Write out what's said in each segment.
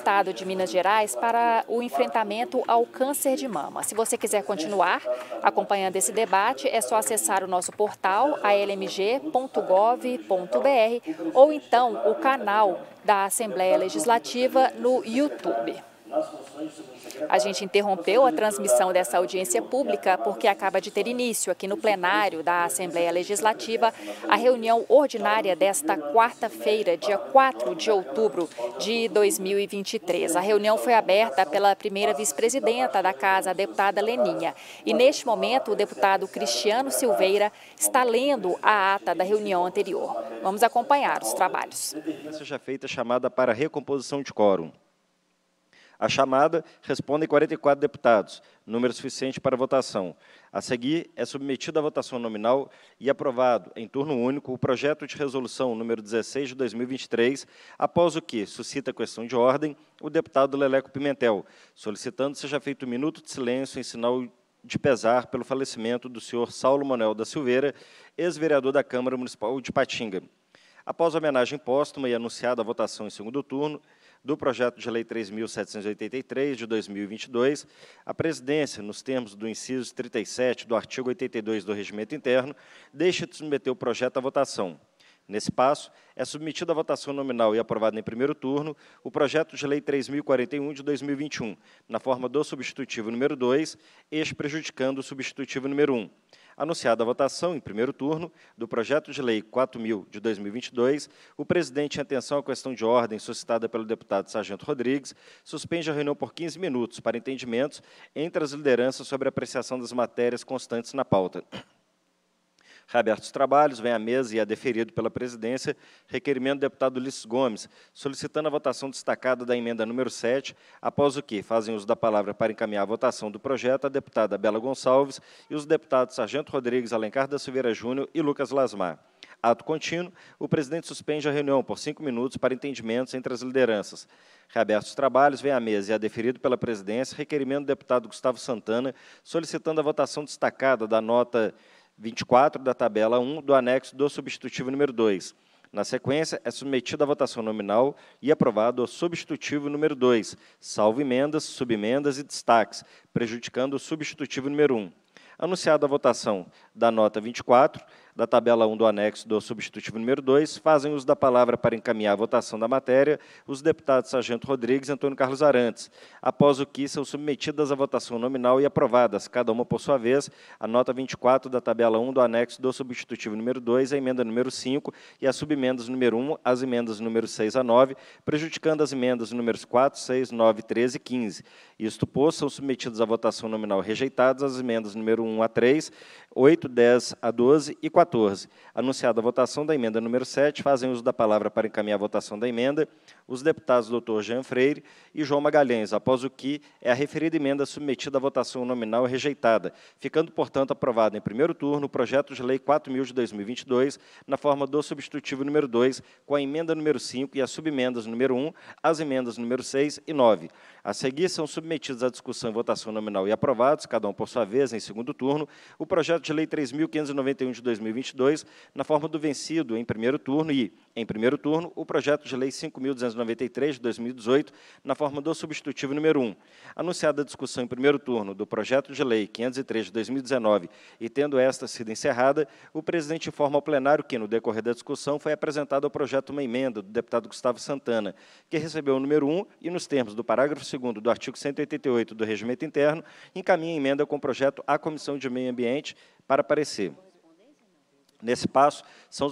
Estado de Minas Gerais para o enfrentamento ao câncer de mama. Se você quiser continuar acompanhando esse debate, é só acessar o nosso portal almg.gov.br ou então o canal da Assembleia Legislativa no YouTube. A gente interrompeu a transmissão dessa audiência pública porque acaba de ter início aqui no plenário da Assembleia Legislativa a reunião ordinária desta quarta-feira, dia 4 de outubro de 2023. A reunião foi aberta pela primeira vice-presidenta da Casa, a deputada Leninha. E neste momento, o deputado Cristiano Silveira está lendo a ata da reunião anterior. Vamos acompanhar os trabalhos. Já feita chamada para recomposição de quórum. A chamada respondem 44 deputados, número suficiente para votação. A seguir, é submetido à votação nominal e aprovado, em turno único, o projeto de resolução número 16 de 2023, após o que suscita questão de ordem o deputado Leleco Pimentel, solicitando seja feito um minuto de silêncio em sinal de pesar pelo falecimento do senhor Saulo Manuel da Silveira, ex-vereador da Câmara Municipal de Patinga. Após a homenagem póstuma e anunciada a votação em segundo turno, do projeto de lei 3.783 de 2022, a presidência, nos termos do inciso 37 do artigo 82 do Regimento Interno, deixa de submeter o projeto à votação. Nesse passo, é submetido à votação nominal e aprovado em primeiro turno o projeto de lei 3041 de 2021, na forma do substitutivo número 2, ex prejudicando o substitutivo número 1. Anunciada a votação em primeiro turno do projeto de lei 4000 de 2022, o presidente, em atenção à questão de ordem suscitada pelo deputado Sargento Rodrigues, suspende a reunião por 15 minutos para entendimentos entre as lideranças sobre a apreciação das matérias constantes na pauta. Reabertos os trabalhos, vem à mesa e é deferido pela presidência requerimento do deputado Ulisses Gomes, solicitando a votação destacada da emenda número 7, após o que fazem uso da palavra para encaminhar a votação do projeto a deputada Bela Gonçalves e os deputados Sargento Rodrigues Alencar da Silveira Júnior e Lucas Lasmar. Ato contínuo, o presidente suspende a reunião por cinco minutos para entendimentos entre as lideranças. Reabertos os trabalhos, vem à mesa e é deferido pela presidência requerimento do deputado Gustavo Santana, solicitando a votação destacada da nota 24 da tabela 1 do anexo do substitutivo número 2. Na sequência, é submetido à votação nominal e aprovado o substitutivo número 2, salvo emendas, subemendas e destaques, prejudicando o substitutivo número 1. Anunciada a votação da nota 24, da tabela 1 do anexo do substitutivo número 2, fazem uso da palavra para encaminhar a votação da matéria os deputados Sargento Rodrigues e Antônio Carlos Arantes, após o que são submetidas à votação nominal e aprovadas, cada uma por sua vez, a nota 24 da tabela 1 do anexo do substitutivo número 2, a emenda número 5 e as subemendas número 1, as emendas número 6 a 9, prejudicando as emendas números 4, 6, 9, 13 e 15. Isto posto, são submetidas à votação nominal rejeitadas as emendas número 1 a 3, 8, 10 a 12 e 14. Anunciada a votação da emenda número 7, fazem uso da palavra para encaminhar a votação da emenda os deputados doutor Jean Freire e João Magalhães, após o que é a referida emenda submetida à votação nominal rejeitada, ficando, portanto, aprovado em primeiro turno o projeto de lei 4.000 de 2022, na forma do substitutivo número 2, com a emenda número 5 e as subemendas número 1, as emendas número 6 e 9. A seguir, são submetidos à discussão e votação nominal e aprovados, cada um por sua vez, em segundo turno, o projeto de lei 3.591 de 2022, na forma do vencido em primeiro turno, e, em primeiro turno, o projeto de lei 5.293 de 2018, na forma do substitutivo número 1. Anunciada a discussão em primeiro turno do projeto de lei 503 de 2019 e tendo esta sido encerrada, o presidente informa ao plenário que, no decorrer da discussão, foi apresentado ao projeto uma emenda do deputado Gustavo Santana, que recebeu o número 1 e, nos termos do parágrafo 2 do artigo 188 do Regimento Interno, encaminha emenda com o projeto à Comissão de Meio Ambiente para parecer. Nesse passo, são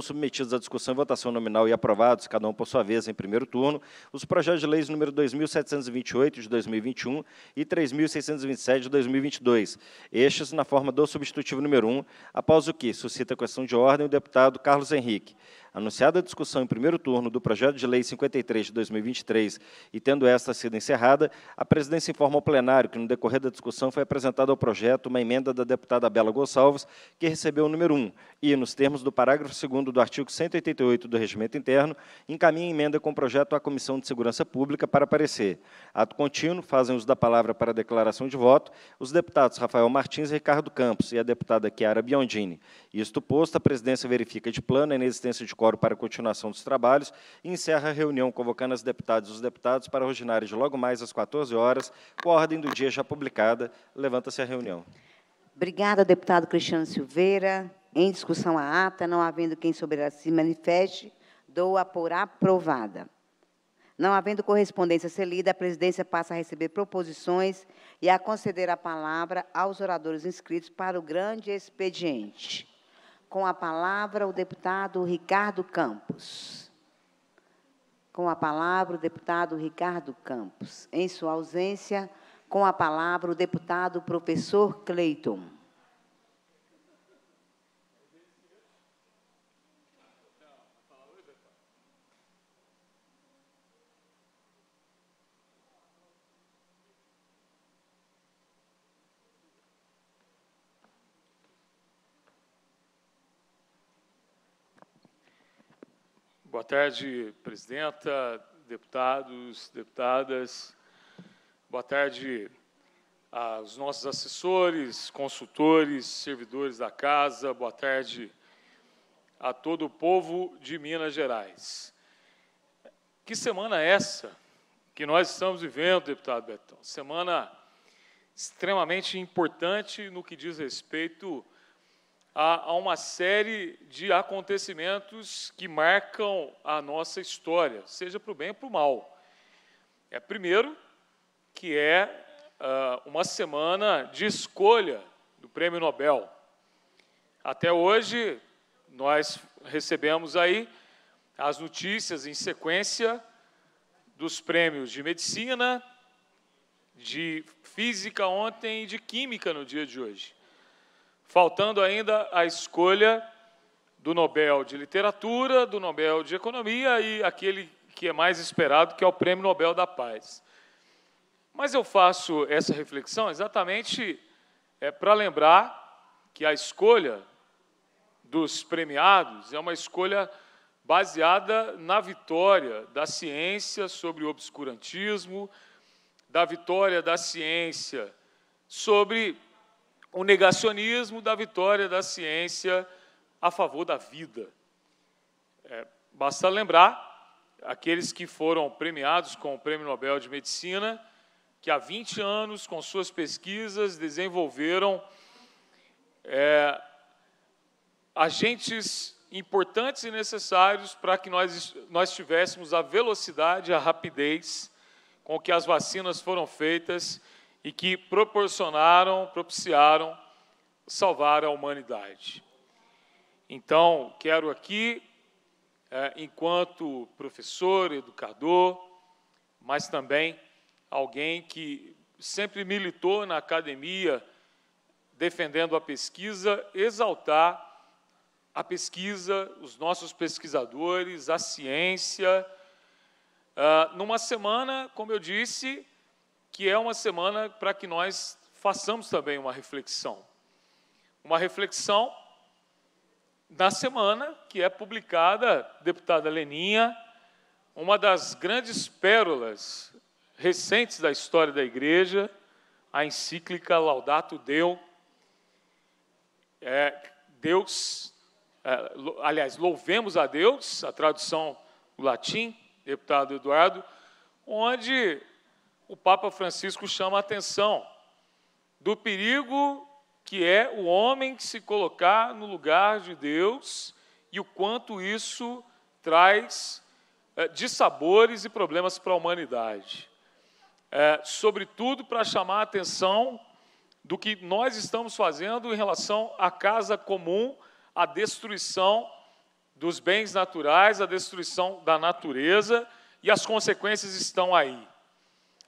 submetidos à discussão e votação nominal e aprovados, cada um por sua vez, em primeiro turno, os projetos de leis número 2.728 de 2021 e 3.627 de 2022, estes na forma do substitutivo número 1, após o que suscita a questão de ordem o deputado Carlos Henrique anunciada a discussão em primeiro turno do projeto de lei 53 de 2023 e tendo esta sido encerrada, a presidência informa ao plenário que, no decorrer da discussão, foi apresentada ao projeto uma emenda da deputada Bela Gonçalves, que recebeu o número 1 e, nos termos do parágrafo 2 do artigo 188 do Regimento Interno, encaminha emenda com o projeto à Comissão de Segurança Pública para parecer. Ato contínuo, fazem uso da palavra para declaração de voto os deputados Rafael Martins e Ricardo Campos e a deputada Chiara Biondini. Isto posto, a presidência verifica de plano a inexistência de quórum para a continuação dos trabalhos e encerra a reunião convocando as deputadas e os deputados para ordinários de logo mais às 14 horas, com a ordem do dia já publicada. Levanta-se a reunião. Obrigada, deputado Cristiano Silveira. Em discussão a ata, não havendo quem soberá se manifeste, dou-a por aprovada. Não havendo correspondência lida a presidência passa a receber proposições e a conceder a palavra aos oradores inscritos para o grande expediente. Com a palavra, o deputado Ricardo Campos. Com a palavra, o deputado Ricardo Campos. Em sua ausência, com a palavra, o deputado professor Cleiton. Boa tarde, presidenta, deputados, deputadas. Boa tarde aos nossos assessores, consultores, servidores da casa. Boa tarde a todo o povo de Minas Gerais. Que semana é essa que nós estamos vivendo, deputado Betão? Semana extremamente importante no que diz respeito a, a uma série de acontecimentos que marcam a nossa história, seja para o bem ou para o mal. É primeiro que é uh, uma semana de escolha do Prêmio Nobel. Até hoje nós recebemos aí as notícias em sequência dos prêmios de medicina, de física ontem e de química no dia de hoje faltando ainda a escolha do Nobel de Literatura, do Nobel de Economia e aquele que é mais esperado, que é o Prêmio Nobel da Paz. Mas eu faço essa reflexão exatamente é, para lembrar que a escolha dos premiados é uma escolha baseada na vitória da ciência sobre o obscurantismo, da vitória da ciência sobre o negacionismo da vitória da ciência a favor da vida. É, basta lembrar aqueles que foram premiados com o Prêmio Nobel de Medicina, que há 20 anos, com suas pesquisas, desenvolveram é, agentes importantes e necessários para que nós, nós tivéssemos a velocidade, a rapidez com que as vacinas foram feitas e que proporcionaram, propiciaram salvar a humanidade. Então, quero aqui, é, enquanto professor, educador, mas também alguém que sempre militou na academia, defendendo a pesquisa, exaltar a pesquisa, os nossos pesquisadores, a ciência. Ah, numa semana, como eu disse, que é uma semana para que nós façamos também uma reflexão. Uma reflexão na semana que é publicada, deputada Leninha, uma das grandes pérolas recentes da história da igreja, a encíclica Laudato Deu. É, Deus, é, aliás, louvemos a Deus, a tradução do latim, deputado Eduardo, onde o Papa Francisco chama a atenção do perigo que é o homem se colocar no lugar de Deus e o quanto isso traz de eh, dissabores e problemas para a humanidade. É, sobretudo para chamar a atenção do que nós estamos fazendo em relação à casa comum, à destruição dos bens naturais, à destruição da natureza, e as consequências estão aí.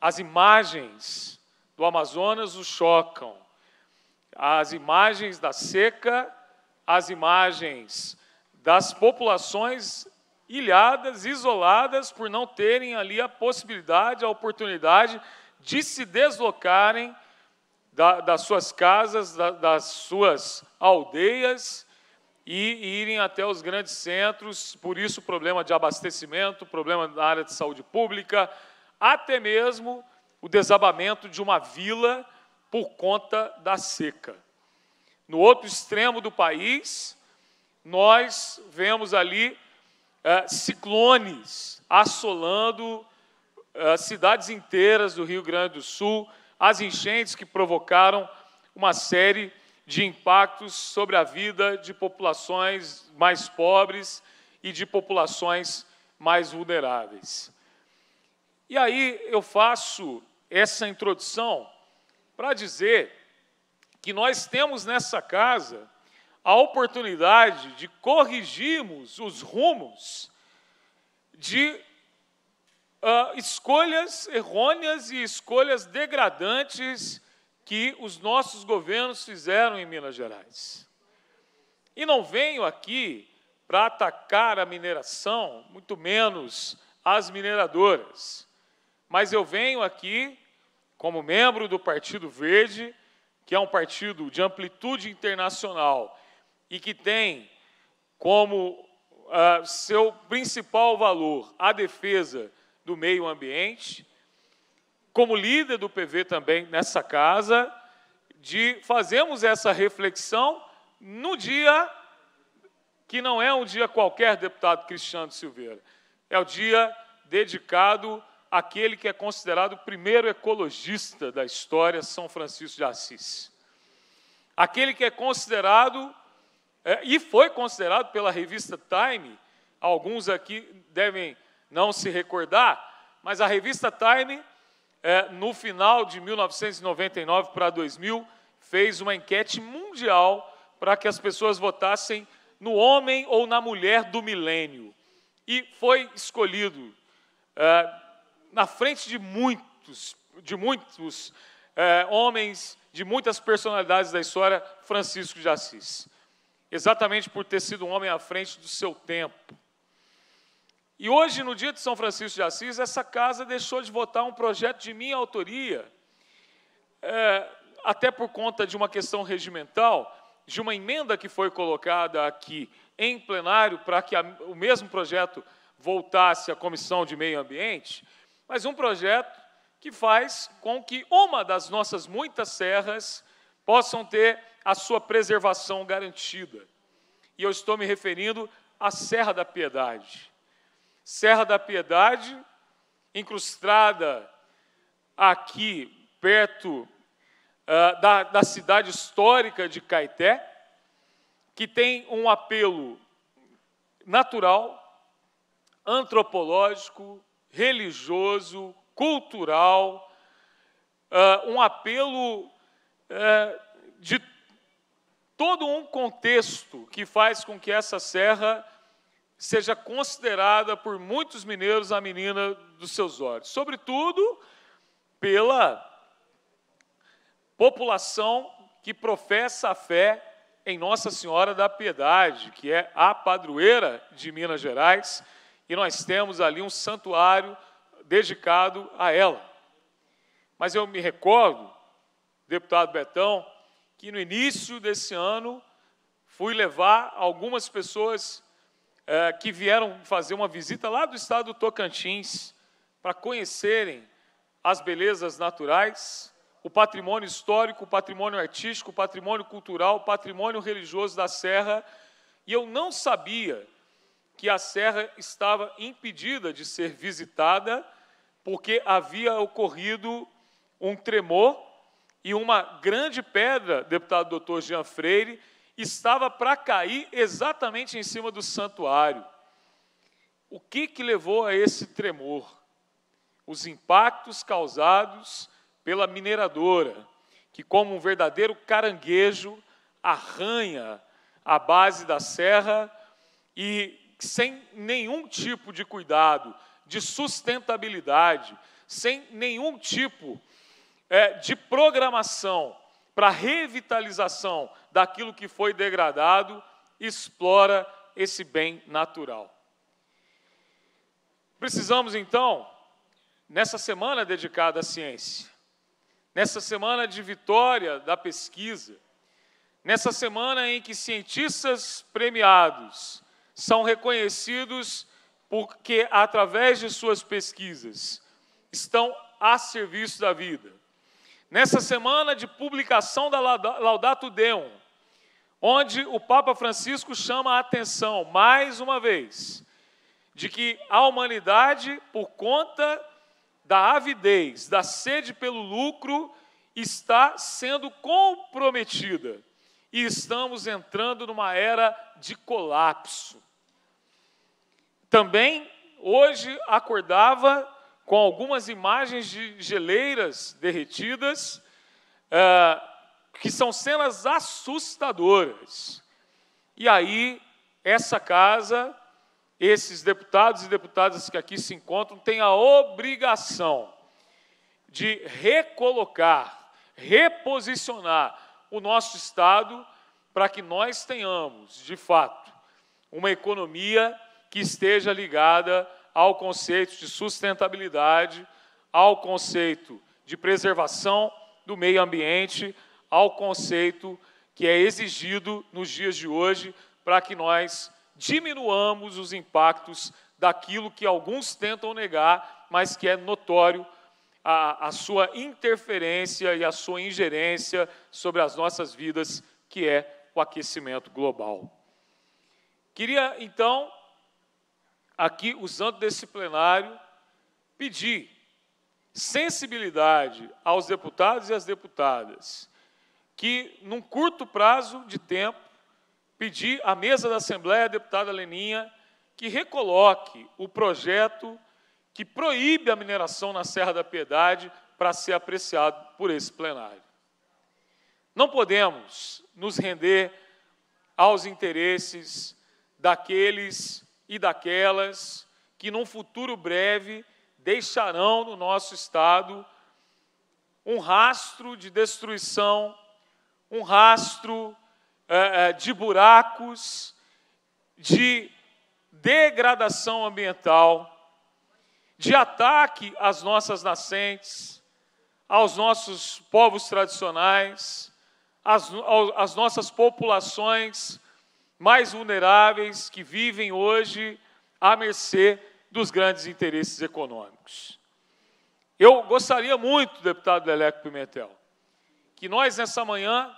As imagens do Amazonas o chocam. As imagens da seca, as imagens das populações ilhadas, isoladas, por não terem ali a possibilidade, a oportunidade de se deslocarem da, das suas casas, da, das suas aldeias e irem até os grandes centros. Por isso, o problema de abastecimento, problema da área de saúde pública, até mesmo o desabamento de uma vila por conta da seca. No outro extremo do país, nós vemos ali é, ciclones assolando é, cidades inteiras do Rio Grande do Sul, as enchentes que provocaram uma série de impactos sobre a vida de populações mais pobres e de populações mais vulneráveis. E aí eu faço essa introdução para dizer que nós temos nessa casa a oportunidade de corrigirmos os rumos de uh, escolhas errôneas e escolhas degradantes que os nossos governos fizeram em Minas Gerais. E não venho aqui para atacar a mineração, muito menos as mineradoras. Mas eu venho aqui como membro do Partido Verde, que é um partido de amplitude internacional e que tem como uh, seu principal valor a defesa do meio ambiente, como líder do PV também nessa casa, de fazermos essa reflexão no dia que não é um dia qualquer, deputado Cristiano Silveira, é o dia dedicado aquele que é considerado o primeiro ecologista da história, São Francisco de Assis. Aquele que é considerado, é, e foi considerado pela revista Time, alguns aqui devem não se recordar, mas a revista Time, é, no final de 1999 para 2000, fez uma enquete mundial para que as pessoas votassem no homem ou na mulher do milênio. E foi escolhido. É, na frente de muitos, de muitos é, homens, de muitas personalidades da história, Francisco de Assis. Exatamente por ter sido um homem à frente do seu tempo. E hoje, no dia de São Francisco de Assis, essa casa deixou de votar um projeto de minha autoria, é, até por conta de uma questão regimental, de uma emenda que foi colocada aqui em plenário para que a, o mesmo projeto voltasse à Comissão de Meio Ambiente mas um projeto que faz com que uma das nossas muitas serras possam ter a sua preservação garantida. E eu estou me referindo à Serra da Piedade. Serra da Piedade, incrustada aqui perto uh, da, da cidade histórica de Caeté, que tem um apelo natural, antropológico, religioso, cultural, uh, um apelo uh, de todo um contexto que faz com que essa serra seja considerada por muitos mineiros a menina dos seus olhos, sobretudo pela população que professa a fé em Nossa Senhora da Piedade, que é a padroeira de Minas Gerais e nós temos ali um santuário dedicado a ela. Mas eu me recordo, deputado Betão, que no início desse ano fui levar algumas pessoas é, que vieram fazer uma visita lá do estado do Tocantins para conhecerem as belezas naturais, o patrimônio histórico, o patrimônio artístico, o patrimônio cultural, o patrimônio religioso da Serra, e eu não sabia que a serra estava impedida de ser visitada, porque havia ocorrido um tremor e uma grande pedra, deputado doutor Jean Freire, estava para cair exatamente em cima do santuário. O que, que levou a esse tremor? Os impactos causados pela mineradora, que, como um verdadeiro caranguejo, arranha a base da serra e sem nenhum tipo de cuidado, de sustentabilidade, sem nenhum tipo é, de programação para revitalização daquilo que foi degradado, explora esse bem natural. Precisamos então, nessa semana dedicada à ciência, nessa semana de vitória da pesquisa, nessa semana em que cientistas premiados são reconhecidos porque, através de suas pesquisas, estão a serviço da vida. Nessa semana de publicação da Laudato Deum, onde o Papa Francisco chama a atenção, mais uma vez, de que a humanidade, por conta da avidez, da sede pelo lucro, está sendo comprometida e estamos entrando numa era de colapso. Também hoje acordava com algumas imagens de geleiras derretidas, é, que são cenas assustadoras. E aí, essa casa, esses deputados e deputadas que aqui se encontram, têm a obrigação de recolocar, reposicionar o nosso Estado para que nós tenhamos, de fato, uma economia que esteja ligada ao conceito de sustentabilidade, ao conceito de preservação do meio ambiente, ao conceito que é exigido nos dias de hoje para que nós diminuamos os impactos daquilo que alguns tentam negar, mas que é notório a, a, sua interferência e a sua ingerência sobre as nossas vidas, que é o aquecimento global. Queria então aqui, usando desse plenário, pedir sensibilidade aos deputados e às deputadas que, num curto prazo de tempo, pedir à mesa da Assembleia, a deputada Leninha, que recoloque o projeto que proíbe a mineração na Serra da Piedade para ser apreciado por esse plenário. Não podemos nos render aos interesses daqueles e daquelas que, num futuro breve, deixarão no nosso Estado um rastro de destruição, um rastro é, é, de buracos, de degradação ambiental, de ataque às nossas nascentes, aos nossos povos tradicionais, às, às nossas populações mais vulneráveis que vivem hoje à mercê dos grandes interesses econômicos. Eu gostaria muito, deputado Leleco Pimentel, que nós nessa manhã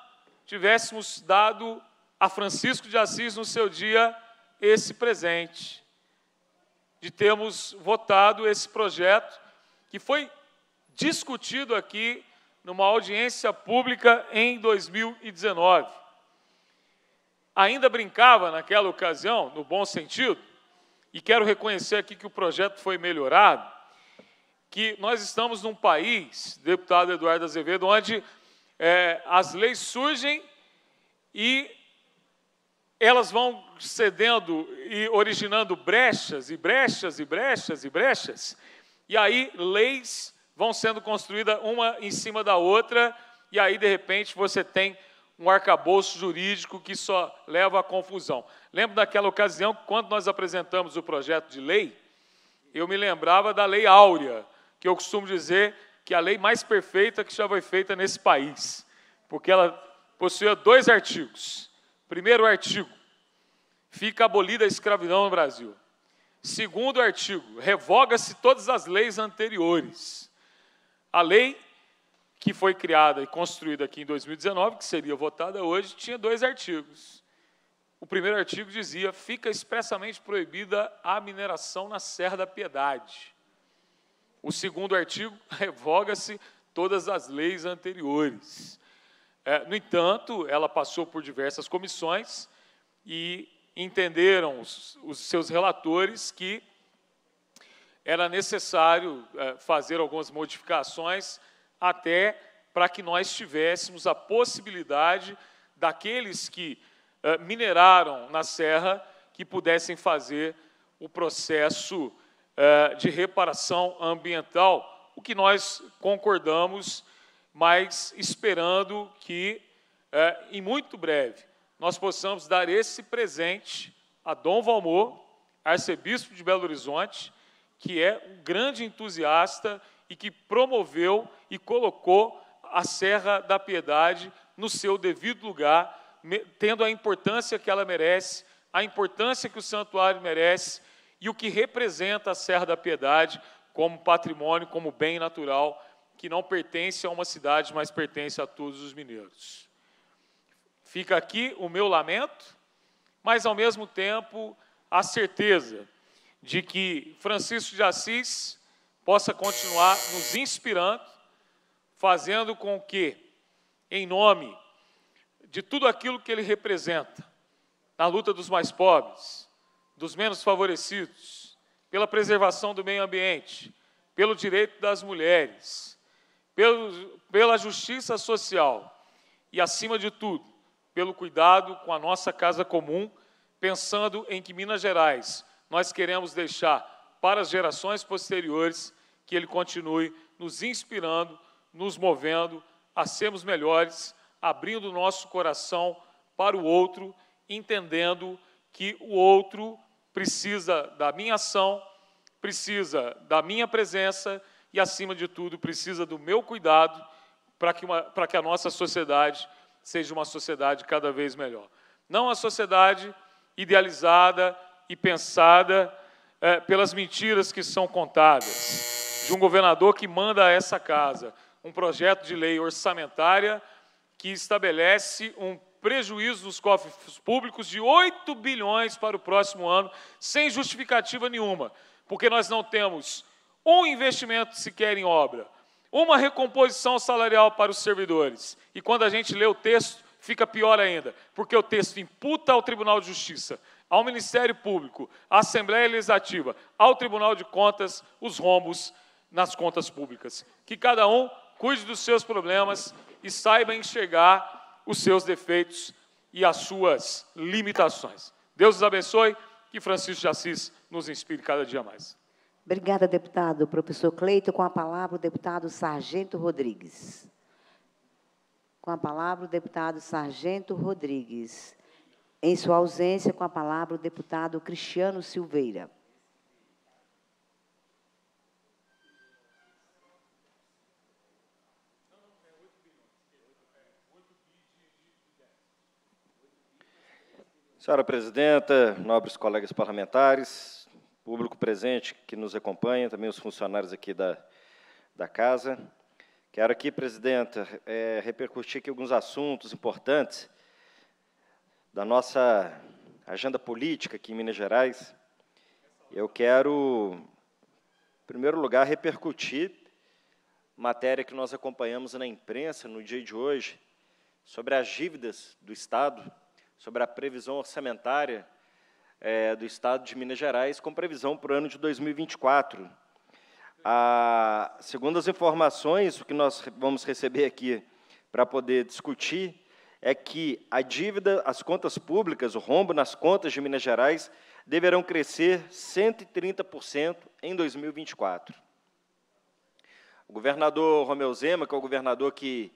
tivéssemos dado a Francisco de Assis no seu dia esse presente, de termos votado esse projeto que foi discutido aqui numa audiência pública em 2019 ainda brincava naquela ocasião, no bom sentido, e quero reconhecer aqui que o projeto foi melhorado, que nós estamos num país, deputado Eduardo Azevedo, onde é, as leis surgem e elas vão cedendo e originando brechas e brechas e brechas e brechas, e aí leis vão sendo construídas uma em cima da outra, e aí de repente você tem um arcabouço jurídico que só leva à confusão. Lembro daquela ocasião, quando nós apresentamos o projeto de lei, eu me lembrava da Lei Áurea, que eu costumo dizer que é a lei mais perfeita que já foi feita nesse país, porque ela possuía dois artigos. Primeiro artigo, fica abolida a escravidão no Brasil. Segundo artigo, revoga-se todas as leis anteriores. A lei que foi criada e construída aqui em 2019, que seria votada hoje, tinha dois artigos. O primeiro artigo dizia: fica expressamente proibida a mineração na Serra da Piedade. O segundo artigo revoga-se todas as leis anteriores. É, no entanto, ela passou por diversas comissões e entenderam os, os seus relatores que era necessário é, fazer algumas modificações até para que nós tivéssemos a possibilidade daqueles que eh, mineraram na serra que pudessem fazer o processo eh, de reparação ambiental, o que nós concordamos, mas esperando que, eh, em muito breve, nós possamos dar esse presente a Dom Valmor, arcebispo de Belo Horizonte, que é um grande entusiasta e que promoveu e colocou a Serra da Piedade no seu devido lugar, tendo a importância que ela merece, a importância que o santuário merece e o que representa a Serra da Piedade como patrimônio, como bem natural, que não pertence a uma cidade, mas pertence a todos os mineiros. Fica aqui o meu lamento, mas ao mesmo tempo a certeza de que Francisco de Assis possa continuar nos inspirando fazendo com que, em nome de tudo aquilo que ele representa, na luta dos mais pobres, dos menos favorecidos, pela preservação do meio ambiente, pelo direito das mulheres, pelo, pela justiça social e, acima de tudo, pelo cuidado com a nossa casa comum, pensando em que Minas Gerais nós queremos deixar para as gerações posteriores que ele continue nos inspirando nos movendo a sermos melhores, abrindo nosso coração para o outro, entendendo que o outro precisa da minha ação, precisa da minha presença e, acima de tudo, precisa do meu cuidado para que, uma, que a nossa sociedade seja uma sociedade cada vez melhor. Não a sociedade idealizada e pensada é, pelas mentiras que são contadas de um governador que manda a essa casa, um projeto de lei orçamentária que estabelece um prejuízo dos cofres públicos de 8 bilhões para o próximo ano, sem justificativa nenhuma, porque nós não temos um investimento sequer em obra, uma recomposição salarial para os servidores. E quando a gente lê o texto, fica pior ainda, porque o texto imputa ao Tribunal de Justiça, ao Ministério Público, à Assembleia Legislativa, ao Tribunal de Contas, os rombos nas contas públicas. Que cada um cuide dos seus problemas e saiba enxergar os seus defeitos e as suas limitações. Deus os abençoe, que Francisco de Assis nos inspire cada dia mais. Obrigada, deputado. Professor Cleito, com a palavra o deputado Sargento Rodrigues. Com a palavra o deputado Sargento Rodrigues. Em sua ausência, com a palavra o deputado Cristiano Silveira. Senhora Presidenta, nobres colegas parlamentares, público presente que nos acompanha, também os funcionários aqui da, da Casa. Quero aqui, Presidenta, é, repercutir aqui alguns assuntos importantes da nossa agenda política aqui em Minas Gerais. Eu quero, em primeiro lugar, repercutir matéria que nós acompanhamos na imprensa no dia de hoje sobre as dívidas do Estado sobre a previsão orçamentária é, do Estado de Minas Gerais com previsão para o ano de 2024. A, segundo as informações, o que nós vamos receber aqui para poder discutir é que a dívida, as contas públicas, o rombo nas contas de Minas Gerais deverão crescer 130% em 2024. O governador Romeu Zema, que é o governador que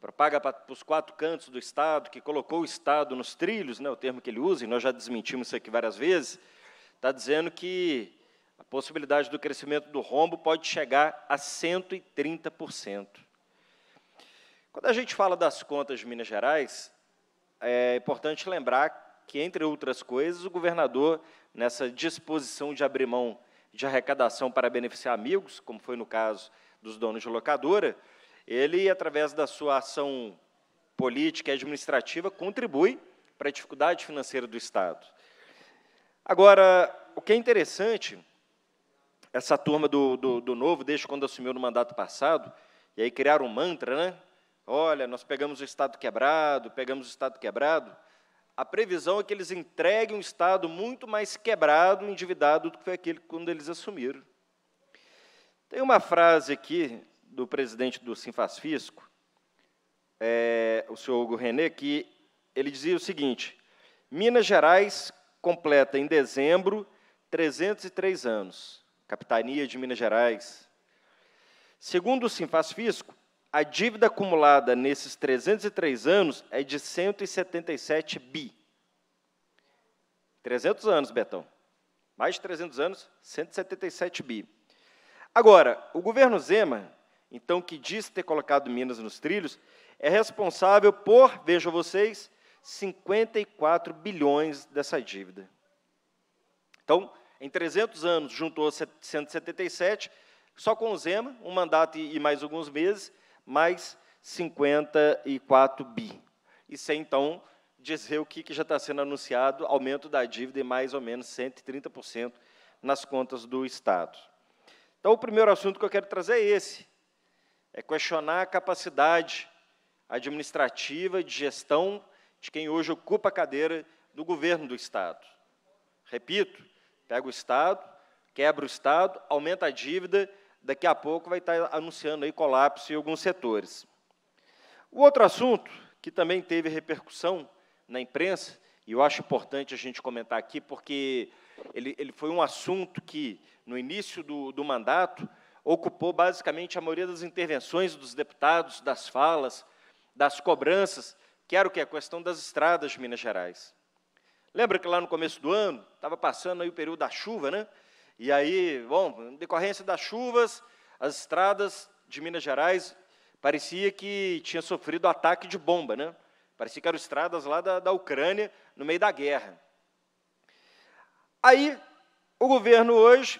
propaga para, os quatro cantos do Estado, que colocou o Estado nos trilhos, né, o termo que ele usa, e nós já desmentimos isso aqui várias vezes, está dizendo que a possibilidade do crescimento do rombo pode chegar a 130%. Quando a gente fala das contas de Minas Gerais, é importante lembrar que, entre outras coisas, o governador, nessa disposição de abrir mão de arrecadação para beneficiar amigos, como foi no caso dos donos de locadora, ele, através da sua ação política e administrativa, contribui para a dificuldade financeira do Estado. Agora, o que é interessante, essa turma do, do, do Novo, desde quando assumiu no mandato passado, e aí criaram um mantra, né? Olha, nós pegamos o Estado quebrado, pegamos o Estado quebrado. A previsão é que eles entreguem um Estado muito mais quebrado, endividado, do que foi aquele quando eles assumiram. Tem uma frase aqui do presidente do Sinfaz Fisco, é, o senhor Hugo René, que ele dizia o seguinte: Minas Gerais completa em dezembro 303 anos, capitania de Minas Gerais. Segundo o Sinfaz Fisco, a dívida acumulada nesses 303 anos é de 177 bi. 300 anos, Betão. Mais de 300 anos, 177 bi. Agora, o governo Zema então que diz ter colocado Minas nos trilhos, é responsável por, vejam vocês, 54 bilhões dessa dívida. Então, em 300 anos, juntou 177, só com o Zema, um mandato e mais alguns meses, mais 54 bi. E sem, então, dizer o que, já está sendo anunciado, aumento da dívida em mais ou menos 130% nas contas do Estado. Então, o primeiro assunto que eu quero trazer é esse é questionar a capacidade administrativa de gestão de quem hoje ocupa a cadeira do governo do Estado. Repito, pega o Estado, quebra o Estado, aumenta a dívida, daqui a pouco vai estar anunciando aí colapso em alguns setores. O outro assunto que também teve repercussão na imprensa, e eu acho importante a gente comentar aqui, porque ele, ele foi um assunto que, no início do, do mandato, ocupou basicamente a maioria das intervenções dos deputados, das falas, das cobranças, que era o que? A questão das estradas de Minas Gerais. Lembra que lá no começo do ano, estava passando aí o período da chuva, né? E aí, bom, em decorrência das chuvas, as estradas de Minas Gerais parecia que tinha sofrido ataque de bomba, né? Parecia que eram estradas lá da, da Ucrânia, no meio da guerra. Aí, o governo hoje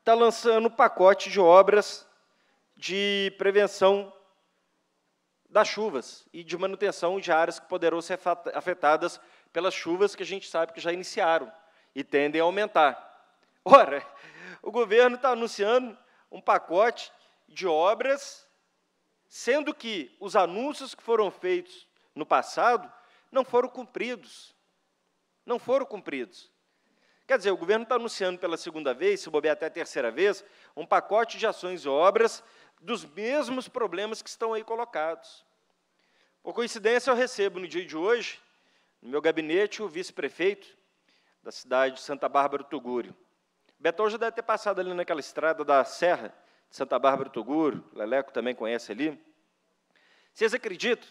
está lançando um pacote de obras de prevenção das chuvas e de manutenção de áreas que poderão ser afetadas pelas chuvas que a gente sabe que já iniciaram e tendem a aumentar. Ora, o governo está anunciando um pacote de obras, sendo que os anúncios que foram feitos no passado não foram cumpridos. Não foram cumpridos. Quer dizer, o governo está anunciando pela segunda vez, se bobear até a terceira vez, um pacote de ações e obras dos mesmos problemas que estão aí colocados. Por coincidência, eu recebo no dia de hoje, no meu gabinete, o vice-prefeito da cidade de Santa Bárbara do Tugúrio. Betão já deve ter passado ali naquela estrada da Serra de Santa Bárbara do Tugúrio. Leleco também conhece ali. Vocês acreditam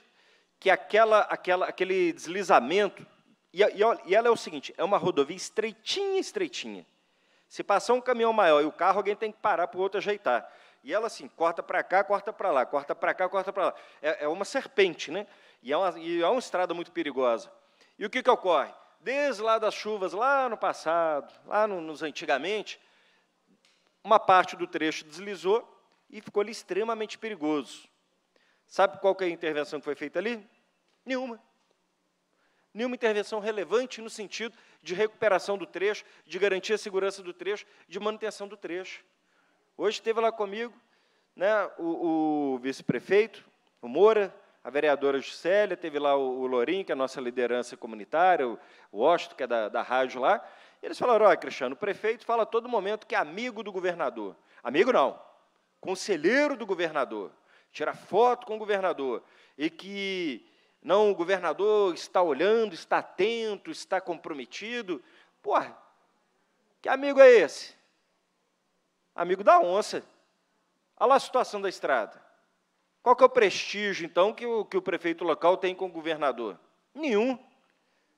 que aquela, aquela, aquele deslizamento e, e, e ela é o seguinte: é uma rodovia estreitinha, estreitinha. Se passar um caminhão maior e o carro, alguém tem que parar para o outro ajeitar. E ela assim, corta para cá, corta para lá, corta para cá, corta para lá. É, é, uma serpente, né? E é uma, e é uma estrada muito perigosa. E o que, que ocorre? Desde lá das chuvas, lá no passado, lá no, nos antigamente, uma parte do trecho deslizou e ficou ali extremamente perigoso. Sabe qual que é a intervenção que foi feita ali? Nenhuma nenhuma intervenção relevante no sentido de recuperação do trecho, de garantir a segurança do trecho, de manutenção do trecho. Hoje esteve lá comigo né, o, o vice-prefeito, o Moura, a vereadora Juscelia, teve lá o, o Lorim, que é a nossa liderança comunitária, o, o que é da, da rádio lá. eles falaram, olha, Cristiano, o prefeito fala a todo momento que é amigo do governador. Amigo não, conselheiro do governador. Tira foto com o governador. E que não, o governador está olhando, está atento, está comprometido. Porra, que amigo é esse? Amigo da onça. Olha lá a situação da estrada. Qual que é o prestígio, então, que o, que o prefeito local tem com o governador? Nenhum.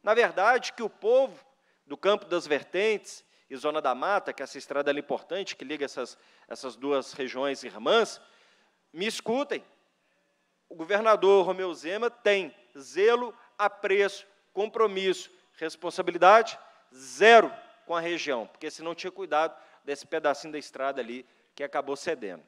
Na verdade, que o povo do Campo das Vertentes e Zona da Mata, que é essa estrada é importante, que liga essas, essas duas regiões irmãs, me escutem, o governador Romeu Zema tem zelo, apreço, compromisso, responsabilidade zero com a região, porque se não tinha cuidado desse pedacinho da estrada ali que acabou cedendo.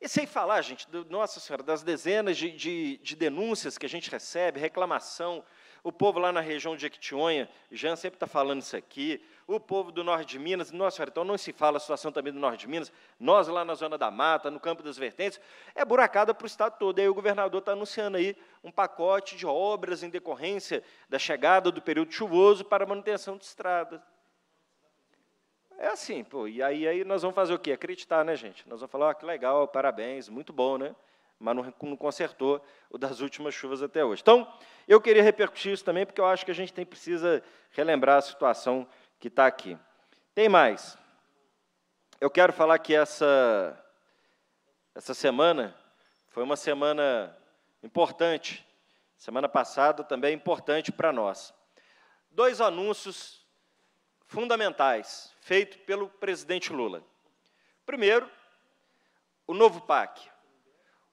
E sem falar, gente, do, nossa senhora, das dezenas de, de, de denúncias que a gente recebe, reclamação o povo lá na região de Equitionha, Jean sempre está falando isso aqui, o povo do norte de Minas, nossa senhora, então não se fala a situação também do norte de Minas, nós lá na Zona da Mata, no Campo das Vertentes, é buracada para o Estado todo. E aí o governador está anunciando aí um pacote de obras em decorrência da chegada do período chuvoso para manutenção de estradas. É assim, pô, e aí, aí nós vamos fazer o quê? Acreditar, né, gente? Nós vamos falar, ah, que legal, parabéns, muito bom, né? mas não, não consertou o das últimas chuvas até hoje. Então, eu queria repercutir isso também, porque eu acho que a gente tem, precisa relembrar a situação que está aqui. Tem mais. Eu quero falar que essa, essa semana foi uma semana importante. Semana passada também é importante para nós. Dois anúncios fundamentais feitos pelo presidente Lula. Primeiro, o novo PAC,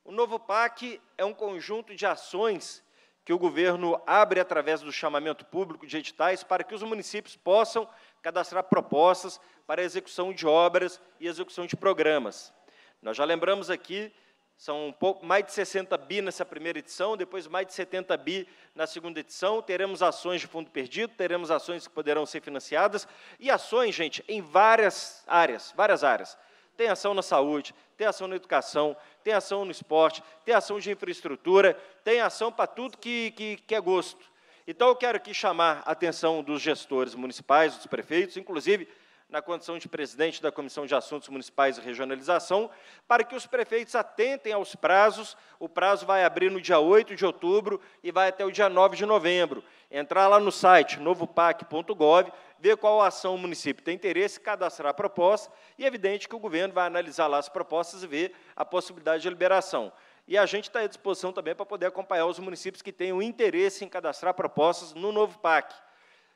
o novo PAC é um conjunto de ações que o governo abre através do chamamento público de editais para que os municípios possam cadastrar propostas para execução de obras e execução de programas. Nós já lembramos aqui, são um pouco, mais de 60 bi nessa primeira edição, depois mais de 70 bi na segunda edição, teremos ações de fundo perdido, teremos ações que poderão ser financiadas, e ações, gente, em várias áreas, várias áreas tem ação na saúde, tem ação na educação, tem ação no esporte, tem ação de infraestrutura, tem ação para tudo que, que, que é gosto. Então, eu quero aqui chamar a atenção dos gestores municipais, dos prefeitos, inclusive na condição de presidente da Comissão de Assuntos Municipais e Regionalização, para que os prefeitos atentem aos prazos. O prazo vai abrir no dia 8 de outubro e vai até o dia 9 de novembro. Entrar lá no site novopac.gov ver qual ação o município tem interesse, cadastrar a proposta, e é evidente que o governo vai analisar lá as propostas e ver a possibilidade de liberação. E a gente está à disposição também para poder acompanhar os municípios que tenham interesse em cadastrar propostas no novo PAC.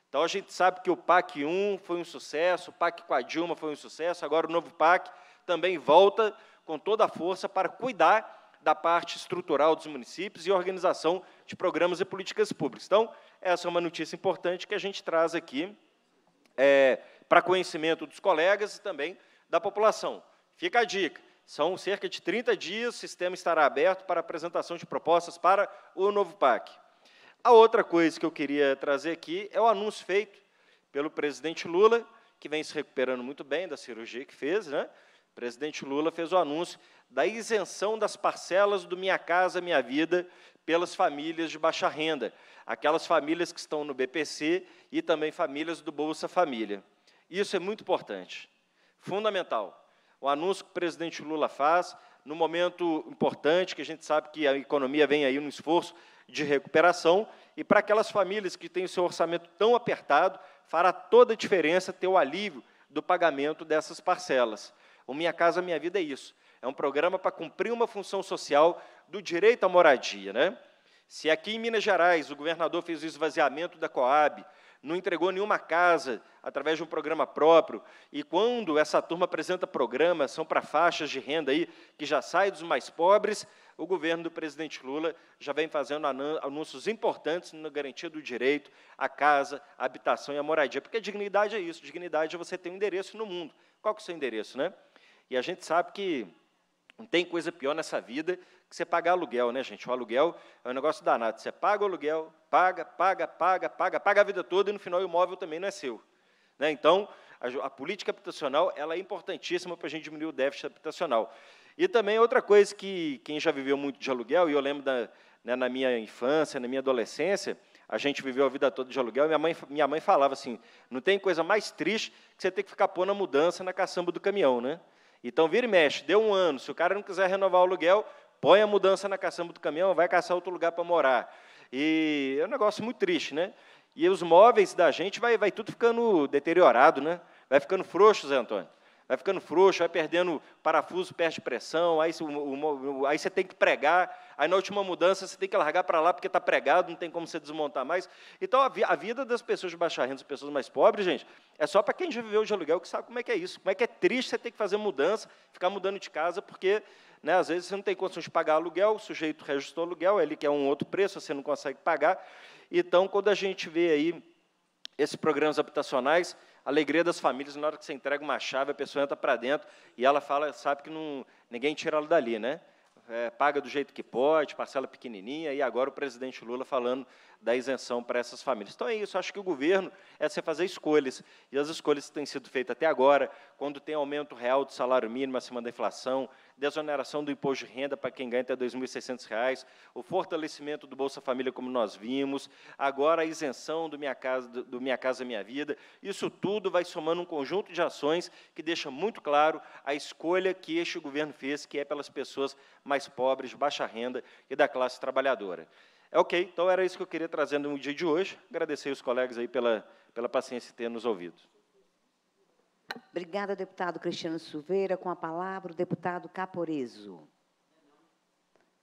Então, a gente sabe que o PAC 1 foi um sucesso, o PAC com a Dilma foi um sucesso, agora o novo PAC também volta com toda a força para cuidar da parte estrutural dos municípios e organização de programas e políticas públicas. Então, essa é uma notícia importante que a gente traz aqui é, para conhecimento dos colegas e também da população. Fica a dica. São cerca de 30 dias, o sistema estará aberto para apresentação de propostas para o novo PAC. A outra coisa que eu queria trazer aqui é o anúncio feito pelo presidente Lula, que vem se recuperando muito bem da cirurgia que fez. Né? O presidente Lula fez o anúncio da isenção das parcelas do Minha Casa Minha Vida pelas famílias de baixa renda aquelas famílias que estão no BPC e também famílias do Bolsa Família. Isso é muito importante, fundamental. O anúncio que o presidente Lula faz, num momento importante, que a gente sabe que a economia vem aí num esforço de recuperação, e para aquelas famílias que têm o seu orçamento tão apertado, fará toda a diferença ter o alívio do pagamento dessas parcelas. O Minha Casa Minha Vida é isso. É um programa para cumprir uma função social do direito à moradia. Né? Se aqui em Minas Gerais o governador fez o esvaziamento da Coab, não entregou nenhuma casa através de um programa próprio, e quando essa turma apresenta programas, são para faixas de renda aí que já saem dos mais pobres, o governo do presidente Lula já vem fazendo anúncios importantes na garantia do direito à casa, à habitação e à moradia. Porque a dignidade é isso, dignidade é você ter um endereço no mundo. Qual que é o seu endereço, né? E a gente sabe que não tem coisa pior nessa vida que você pagar aluguel, né, gente? O aluguel é um negócio danado. Você paga o aluguel, paga, paga, paga, paga, paga a vida toda e no final o imóvel também não é seu. Né? Então, a, a política habitacional ela é importantíssima para a gente diminuir o déficit habitacional. E também outra coisa que quem já viveu muito de aluguel, e eu lembro da, né, na minha infância, na minha adolescência, a gente viveu a vida toda de aluguel, e minha mãe, minha mãe falava assim: não tem coisa mais triste que você ter que ficar pondo a mudança na caçamba do caminhão, né? Então, vira e mexe, deu um ano. Se o cara não quiser renovar o aluguel, põe a mudança na caçamba do caminhão, vai caçar outro lugar para morar. E é um negócio muito triste, né? E os móveis da gente vai, vai tudo ficando deteriorado, né? Vai ficando frouxo, Zé Antônio. Vai ficando frouxo, vai perdendo parafuso, perde pressão, aí, o, o, aí você tem que pregar, aí na última mudança você tem que largar para lá porque está pregado, não tem como você desmontar mais. Então a, a vida das pessoas de baixa renda, das pessoas mais pobres, gente, é só para quem já viveu de aluguel que sabe como é que é isso, como é que é triste você ter que fazer mudança, ficar mudando de casa, porque né? Às vezes você não tem condições de pagar aluguel, o sujeito reajustou o aluguel, ele quer um outro preço, você não consegue pagar. Então, quando a gente vê aí esses programas habitacionais, a alegria das famílias, na hora que você entrega uma chave, a pessoa entra para dentro e ela fala, sabe que não, ninguém tira ela dali, né? É, paga do jeito que pode, parcela pequenininha, e agora o presidente Lula falando da isenção para essas famílias. Então é isso, acho que o governo é você fazer escolhas, e as escolhas que têm sido feitas até agora, quando tem aumento real do salário mínimo acima da inflação, desoneração do imposto de renda para quem ganha até R$ 2.600, o fortalecimento do Bolsa Família, como nós vimos, agora a isenção do Minha Casa, do Minha, Casa Minha Vida, isso tudo vai somando um conjunto de ações que deixa muito claro a escolha que este governo fez, que é pelas pessoas mais pobres, de baixa renda e da classe trabalhadora. É ok, então era isso que eu queria trazer no dia de hoje. Agradecer os colegas aí pela, pela paciência e ter nos ouvido. Obrigada, deputado Cristiano Silveira. Com a palavra, o deputado Caporeso.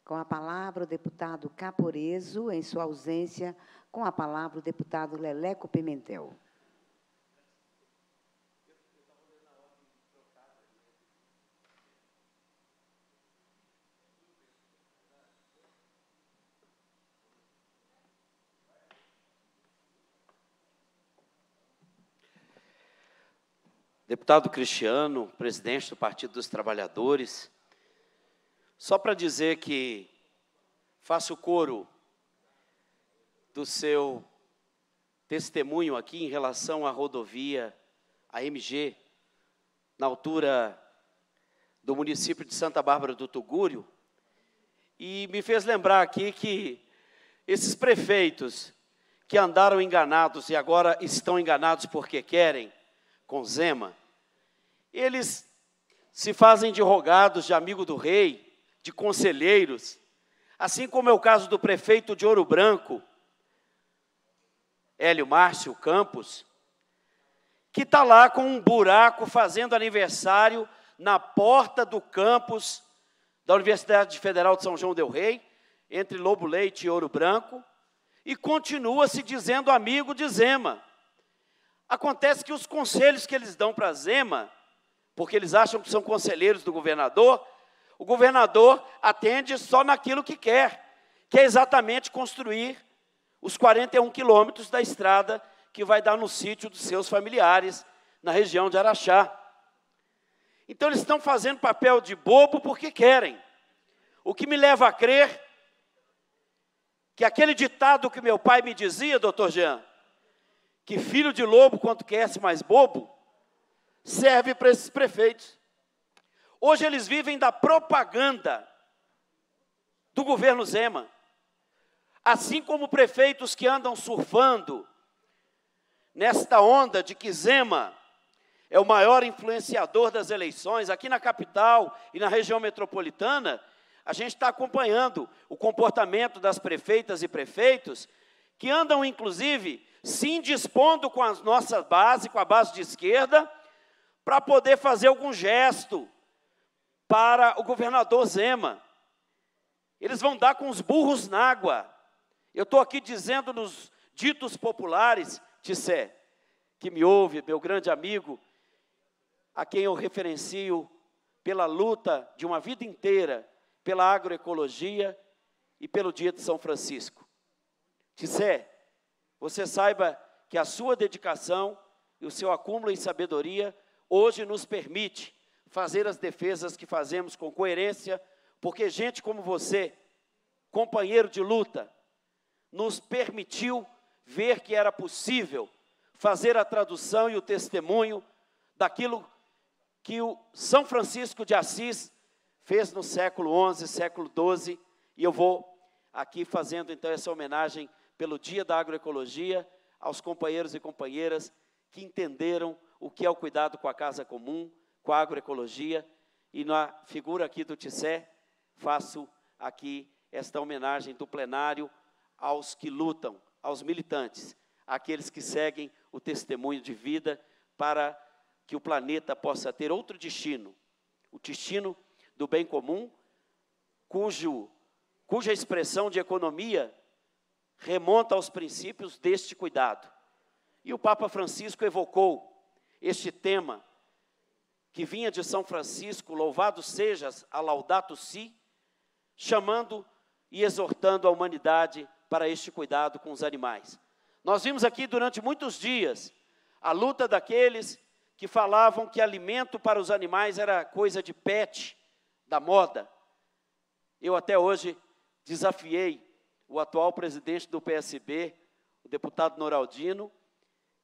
Com a palavra, o deputado Caporeso, em sua ausência, com a palavra, o deputado Leleco Pimentel. deputado Cristiano, presidente do Partido dos Trabalhadores. Só para dizer que faço coro do seu testemunho aqui em relação à rodovia AMG, na altura do município de Santa Bárbara do Tugúrio, e me fez lembrar aqui que esses prefeitos que andaram enganados e agora estão enganados porque querem, com Zema, eles se fazem de rogados, de amigo do rei, de conselheiros, assim como é o caso do prefeito de Ouro Branco, Hélio Márcio Campos, que está lá com um buraco fazendo aniversário na porta do campus da Universidade Federal de São João Del Rei, entre Lobo Leite e Ouro Branco, e continua se dizendo amigo de Zema. Acontece que os conselhos que eles dão para Zema porque eles acham que são conselheiros do governador. O governador atende só naquilo que quer, que é exatamente construir os 41 quilômetros da estrada que vai dar no sítio dos seus familiares, na região de Araxá. Então, eles estão fazendo papel de bobo porque querem. O que me leva a crer que aquele ditado que meu pai me dizia, doutor Jean, que filho de lobo, quanto quer, se mais bobo, serve para esses prefeitos. Hoje eles vivem da propaganda do governo Zema. Assim como prefeitos que andam surfando nesta onda de que Zema é o maior influenciador das eleições, aqui na capital e na região metropolitana, a gente está acompanhando o comportamento das prefeitas e prefeitos, que andam, inclusive, se indispondo com a nossa base, com a base de esquerda, para poder fazer algum gesto para o governador Zema. Eles vão dar com os burros na água. Eu estou aqui dizendo nos ditos populares, Tissé, que me ouve, meu grande amigo, a quem eu referencio pela luta de uma vida inteira pela agroecologia e pelo dia de São Francisco. Tissé, você saiba que a sua dedicação e o seu acúmulo em sabedoria hoje nos permite fazer as defesas que fazemos com coerência, porque gente como você, companheiro de luta, nos permitiu ver que era possível fazer a tradução e o testemunho daquilo que o São Francisco de Assis fez no século XI, século XII, e eu vou aqui fazendo então essa homenagem pelo Dia da Agroecologia aos companheiros e companheiras que entenderam o que é o cuidado com a casa comum, com a agroecologia, e na figura aqui do Tissé, faço aqui esta homenagem do plenário aos que lutam, aos militantes, aqueles que seguem o testemunho de vida para que o planeta possa ter outro destino, o destino do bem comum, cujo, cuja expressão de economia remonta aos princípios deste cuidado. E o Papa Francisco evocou este tema que vinha de São Francisco, louvado sejas a Laudato Si, chamando e exortando a humanidade para este cuidado com os animais. Nós vimos aqui durante muitos dias a luta daqueles que falavam que alimento para os animais era coisa de pet, da moda. Eu até hoje desafiei o atual presidente do PSB, o deputado Noraldino,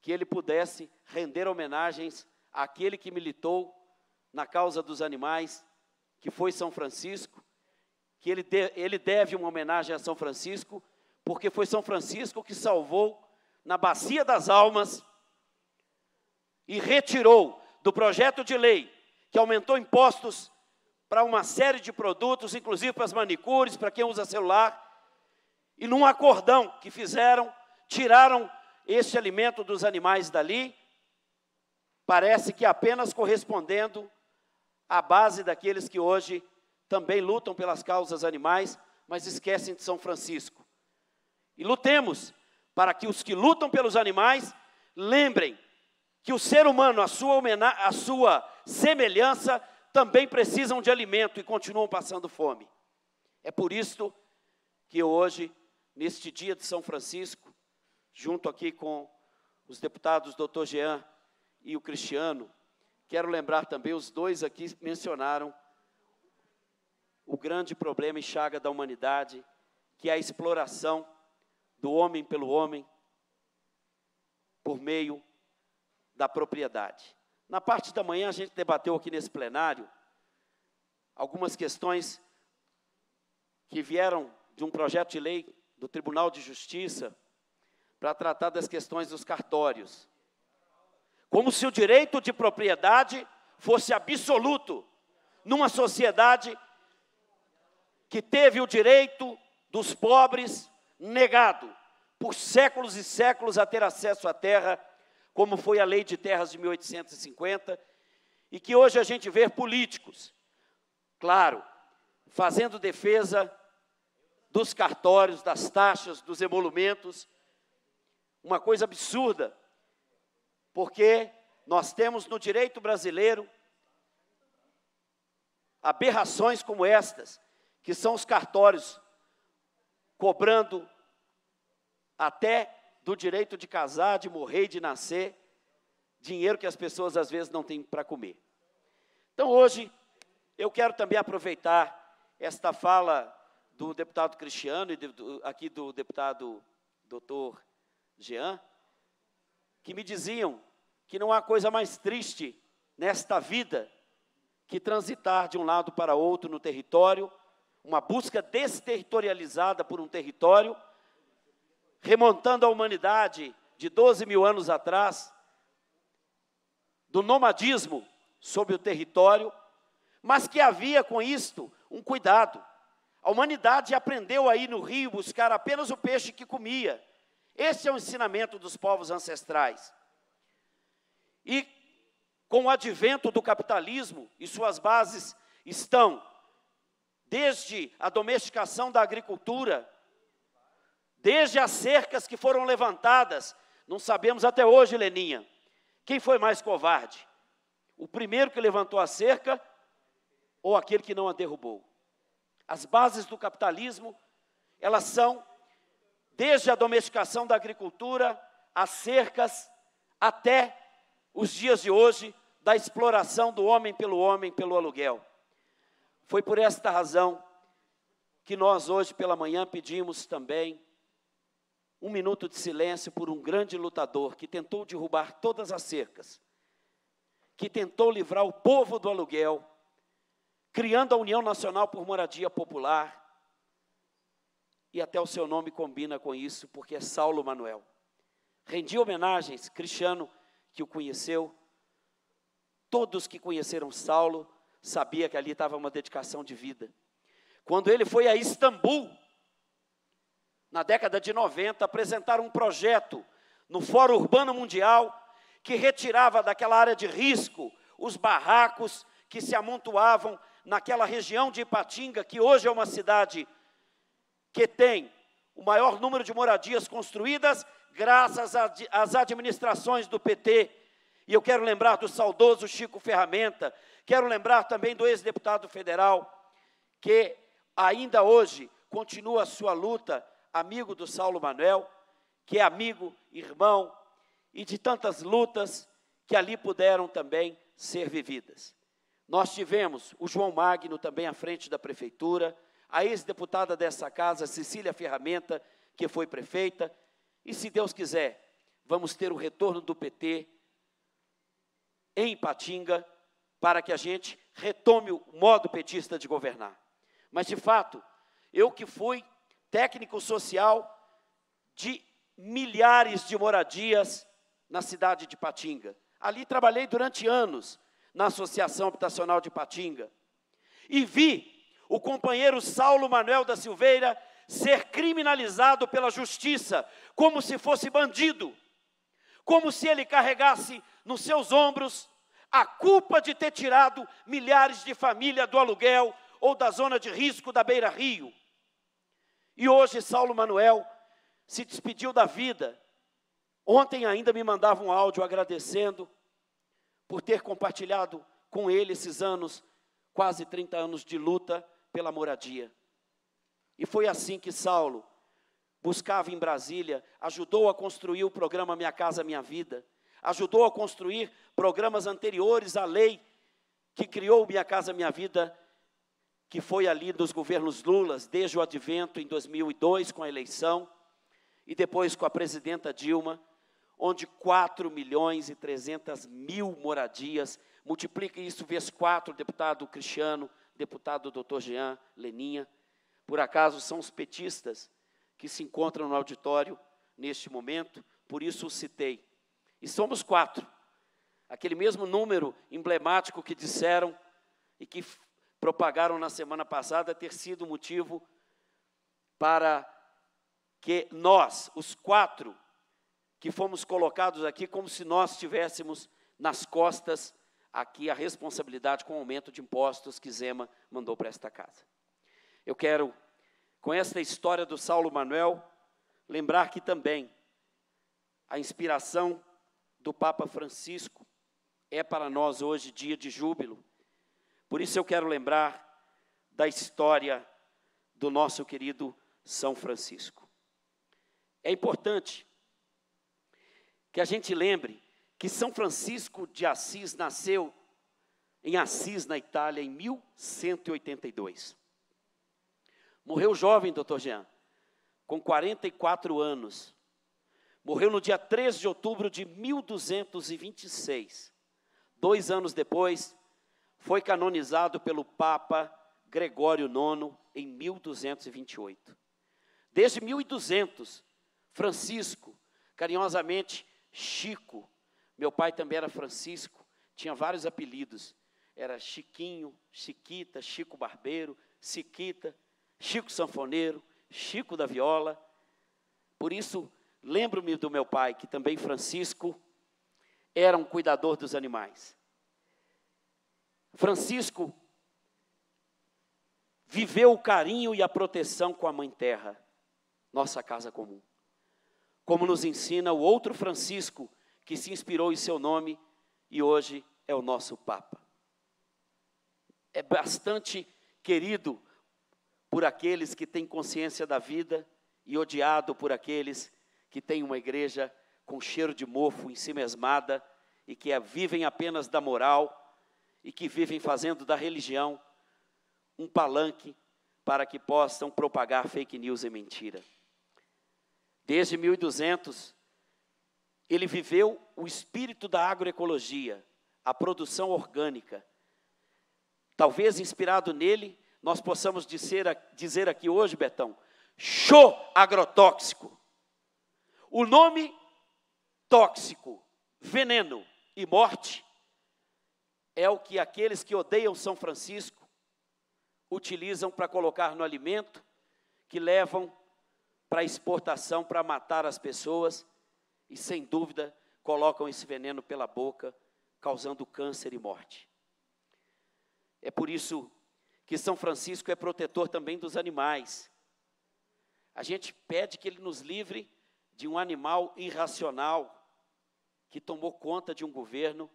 que ele pudesse render homenagens àquele que militou na causa dos animais, que foi São Francisco, que ele, de, ele deve uma homenagem a São Francisco, porque foi São Francisco que salvou na Bacia das Almas e retirou do projeto de lei que aumentou impostos para uma série de produtos, inclusive para as manicures, para quem usa celular, e num acordão que fizeram, tiraram este alimento dos animais dali, parece que apenas correspondendo à base daqueles que hoje também lutam pelas causas animais, mas esquecem de São Francisco. E lutemos para que os que lutam pelos animais lembrem que o ser humano, a sua, a sua semelhança, também precisam de alimento e continuam passando fome. É por isso que hoje, neste dia de São Francisco, junto aqui com os deputados doutor Jean e o Cristiano, quero lembrar também, os dois aqui mencionaram o grande problema e chaga da humanidade, que é a exploração do homem pelo homem por meio da propriedade. Na parte da manhã, a gente debateu aqui nesse plenário algumas questões que vieram de um projeto de lei do Tribunal de Justiça para tratar das questões dos cartórios. Como se o direito de propriedade fosse absoluto numa sociedade que teve o direito dos pobres negado por séculos e séculos a ter acesso à terra, como foi a Lei de Terras de 1850, e que hoje a gente vê políticos, claro, fazendo defesa dos cartórios, das taxas, dos emolumentos, uma coisa absurda, porque nós temos no direito brasileiro aberrações como estas, que são os cartórios cobrando até do direito de casar, de morrer e de nascer, dinheiro que as pessoas às vezes não têm para comer. Então hoje eu quero também aproveitar esta fala do deputado Cristiano e do, aqui do deputado doutor Jean, que me diziam que não há coisa mais triste nesta vida que transitar de um lado para outro no território, uma busca desterritorializada por um território, remontando à humanidade de 12 mil anos atrás, do nomadismo sobre o território, mas que havia com isto um cuidado. A humanidade aprendeu a ir no rio buscar apenas o peixe que comia, esse é o ensinamento dos povos ancestrais. E com o advento do capitalismo, e suas bases estão desde a domesticação da agricultura, desde as cercas que foram levantadas, não sabemos até hoje, Leninha, quem foi mais covarde? O primeiro que levantou a cerca ou aquele que não a derrubou? As bases do capitalismo, elas são desde a domesticação da agricultura, as cercas, até os dias de hoje, da exploração do homem pelo homem, pelo aluguel. Foi por esta razão que nós hoje pela manhã pedimos também um minuto de silêncio por um grande lutador que tentou derrubar todas as cercas, que tentou livrar o povo do aluguel, criando a União Nacional por Moradia Popular, e até o seu nome combina com isso, porque é Saulo Manuel. Rendi homenagens, Cristiano, que o conheceu, todos que conheceram Saulo, sabia que ali estava uma dedicação de vida. Quando ele foi a Istambul, na década de 90, apresentar um projeto no Fórum Urbano Mundial que retirava daquela área de risco os barracos que se amontoavam naquela região de Ipatinga, que hoje é uma cidade que tem o maior número de moradias construídas, graças às administrações do PT. E eu quero lembrar do saudoso Chico Ferramenta, quero lembrar também do ex-deputado federal, que ainda hoje continua a sua luta, amigo do Saulo Manuel, que é amigo, irmão, e de tantas lutas que ali puderam também ser vividas. Nós tivemos o João Magno também à frente da prefeitura, a ex-deputada dessa casa, Cecília Ferramenta, que foi prefeita, e se Deus quiser, vamos ter o retorno do PT em Patinga para que a gente retome o modo petista de governar. Mas, de fato, eu que fui técnico social de milhares de moradias na cidade de Patinga. Ali trabalhei durante anos na Associação Habitacional de Patinga. E vi o companheiro Saulo Manuel da Silveira ser criminalizado pela justiça, como se fosse bandido, como se ele carregasse nos seus ombros a culpa de ter tirado milhares de famílias do aluguel ou da zona de risco da Beira Rio. E hoje Saulo Manuel se despediu da vida. Ontem ainda me mandava um áudio agradecendo por ter compartilhado com ele esses anos, quase 30 anos de luta pela moradia. E foi assim que Saulo buscava em Brasília, ajudou a construir o programa Minha Casa Minha Vida, ajudou a construir programas anteriores à lei que criou Minha Casa Minha Vida, que foi ali dos governos Lulas, desde o advento em 2002 com a eleição e depois com a presidenta Dilma, onde 4 milhões e 300 mil moradias, multiplique isso vezes 4, deputado Cristiano, deputado doutor Jean Leninha. Por acaso são os petistas que se encontram no auditório neste momento, por isso o citei. E somos quatro. Aquele mesmo número emblemático que disseram e que propagaram na semana passada ter sido motivo para que nós, os quatro, que fomos colocados aqui como se nós estivéssemos nas costas aqui a responsabilidade com o aumento de impostos que Zema mandou para esta casa. Eu quero, com esta história do Saulo Manuel, lembrar que também a inspiração do Papa Francisco é para nós hoje dia de júbilo. Por isso eu quero lembrar da história do nosso querido São Francisco. É importante que a gente lembre que São Francisco de Assis nasceu em Assis, na Itália, em 1182. Morreu jovem, doutor Jean, com 44 anos. Morreu no dia 3 de outubro de 1226. Dois anos depois, foi canonizado pelo Papa Gregório IX em 1228. Desde 1200, Francisco, carinhosamente Chico, meu pai também era Francisco, tinha vários apelidos. Era Chiquinho, Chiquita, Chico Barbeiro, Siquita, Chico Sanfoneiro, Chico da Viola. Por isso, lembro-me do meu pai, que também Francisco era um cuidador dos animais. Francisco viveu o carinho e a proteção com a Mãe Terra, nossa casa comum. Como nos ensina o outro Francisco, que se inspirou em seu nome e hoje é o nosso Papa. É bastante querido por aqueles que têm consciência da vida e odiado por aqueles que têm uma igreja com cheiro de mofo em si mesmada e que é, vivem apenas da moral e que vivem fazendo da religião um palanque para que possam propagar fake news e mentira. Desde 1200, ele viveu o espírito da agroecologia, a produção orgânica. Talvez inspirado nele, nós possamos dizer, dizer aqui hoje, Betão, show agrotóxico. O nome tóxico, veneno e morte é o que aqueles que odeiam São Francisco utilizam para colocar no alimento que levam para exportação para matar as pessoas e, sem dúvida, colocam esse veneno pela boca, causando câncer e morte. É por isso que São Francisco é protetor também dos animais. A gente pede que ele nos livre de um animal irracional que tomou conta de um governo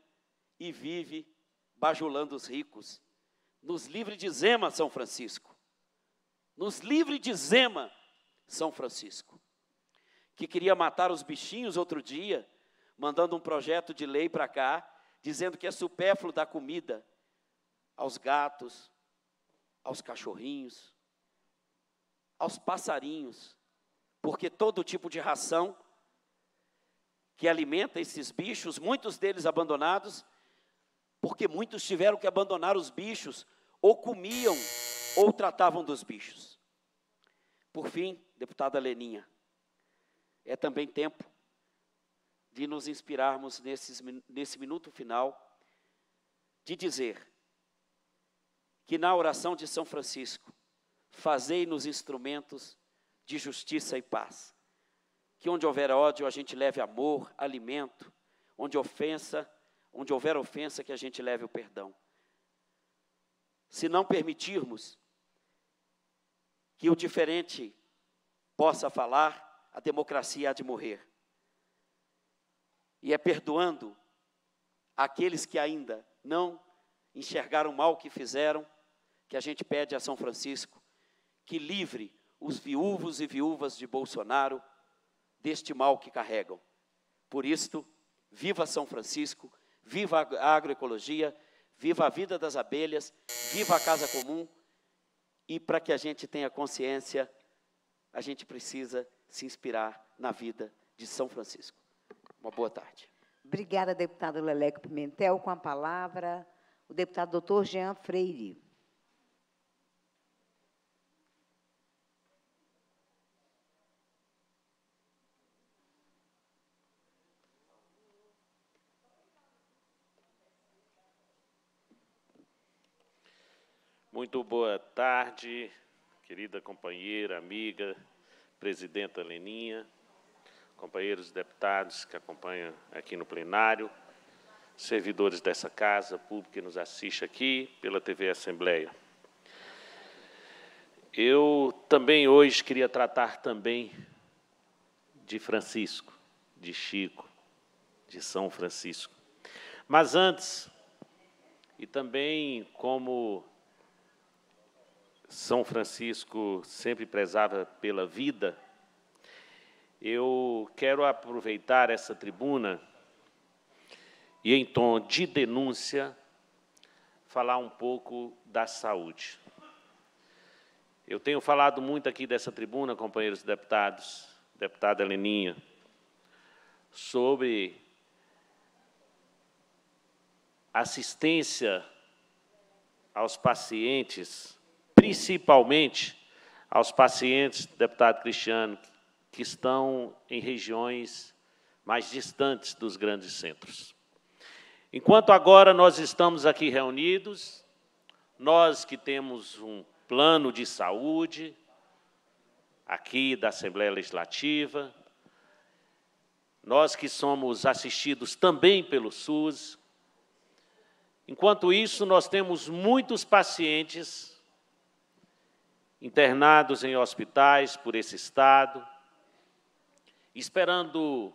e vive bajulando os ricos. Nos livre de Zema, São Francisco. Nos livre de Zema, São Francisco que queria matar os bichinhos outro dia, mandando um projeto de lei para cá, dizendo que é supérfluo dar comida aos gatos, aos cachorrinhos, aos passarinhos, porque todo tipo de ração que alimenta esses bichos, muitos deles abandonados, porque muitos tiveram que abandonar os bichos, ou comiam ou tratavam dos bichos. Por fim, deputada Leninha, é também tempo de nos inspirarmos nesses, nesse minuto final, de dizer que na oração de São Francisco, fazei-nos instrumentos de justiça e paz. Que onde houver ódio, a gente leve amor, alimento, onde ofensa, onde houver ofensa, que a gente leve o perdão. Se não permitirmos que o diferente possa falar, a democracia há de morrer. E é perdoando aqueles que ainda não enxergaram o mal que fizeram, que a gente pede a São Francisco que livre os viúvos e viúvas de Bolsonaro deste mal que carregam. Por isto, viva São Francisco, viva a agroecologia, viva a vida das abelhas, viva a casa comum. E para que a gente tenha consciência, a gente precisa se inspirar na vida de São Francisco. Uma boa tarde. Obrigada, deputado Leleco Pimentel. Com a palavra, o deputado doutor Jean Freire. Muito boa tarde, querida companheira, amiga, presidenta Leninha, companheiros deputados que acompanham aqui no plenário, servidores dessa casa, público que nos assiste aqui pela TV Assembleia. Eu também hoje queria tratar também de Francisco, de Chico, de São Francisco. Mas antes, e também como são Francisco sempre prezava pela vida, eu quero aproveitar essa tribuna e, em tom de denúncia, falar um pouco da saúde. Eu tenho falado muito aqui dessa tribuna, companheiros deputados, deputada Leninha, sobre assistência aos pacientes principalmente aos pacientes, deputado Cristiano, que estão em regiões mais distantes dos grandes centros. Enquanto agora nós estamos aqui reunidos, nós que temos um plano de saúde aqui da Assembleia Legislativa, nós que somos assistidos também pelo SUS. Enquanto isso, nós temos muitos pacientes internados em hospitais por esse estado, esperando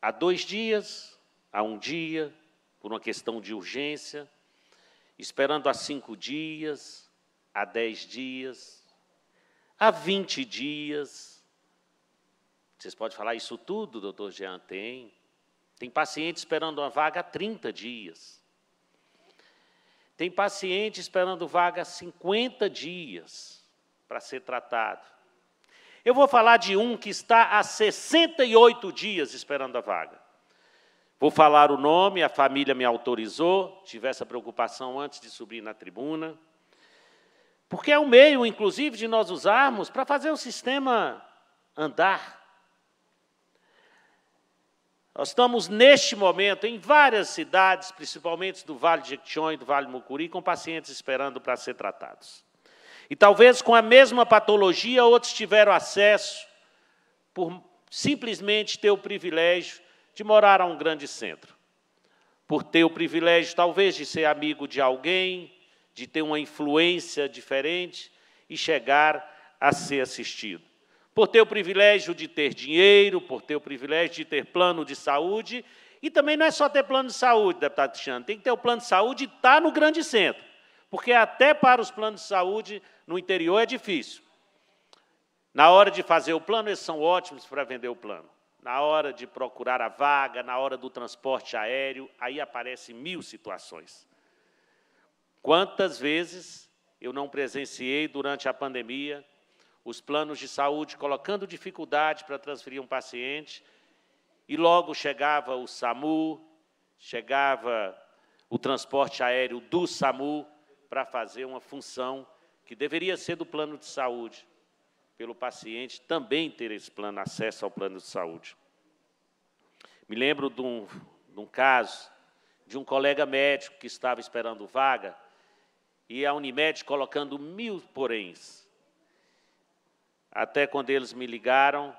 há dois dias, há um dia, por uma questão de urgência, esperando há cinco dias, há dez dias, há vinte dias. Vocês podem falar isso tudo, doutor Jean? Tem. Tem paciente esperando uma vaga há 30 dias. Tem paciente esperando vaga 50 dias para ser tratado. Eu vou falar de um que está há 68 dias esperando a vaga. Vou falar o nome, a família me autorizou, tive essa preocupação antes de subir na tribuna. Porque é um meio, inclusive, de nós usarmos para fazer o sistema andar. Nós estamos, neste momento, em várias cidades, principalmente do Vale de Jequitinhonha e do Vale Mucuri, com pacientes esperando para ser tratados. E talvez com a mesma patologia, outros tiveram acesso por simplesmente ter o privilégio de morar a um grande centro, por ter o privilégio, talvez, de ser amigo de alguém, de ter uma influência diferente e chegar a ser assistido por ter o privilégio de ter dinheiro, por ter o privilégio de ter plano de saúde. E também não é só ter plano de saúde, deputado Cristiano, tem que ter o plano de saúde e estar tá no grande centro, porque até para os planos de saúde no interior é difícil. Na hora de fazer o plano, eles são ótimos para vender o plano. Na hora de procurar a vaga, na hora do transporte aéreo, aí aparecem mil situações. Quantas vezes eu não presenciei durante a pandemia os planos de saúde colocando dificuldade para transferir um paciente, e logo chegava o SAMU, chegava o transporte aéreo do SAMU para fazer uma função que deveria ser do plano de saúde, pelo paciente também ter esse plano, acesso ao plano de saúde. Me lembro de um, de um caso de um colega médico que estava esperando vaga e a Unimed colocando mil poréns. Até quando eles me ligaram,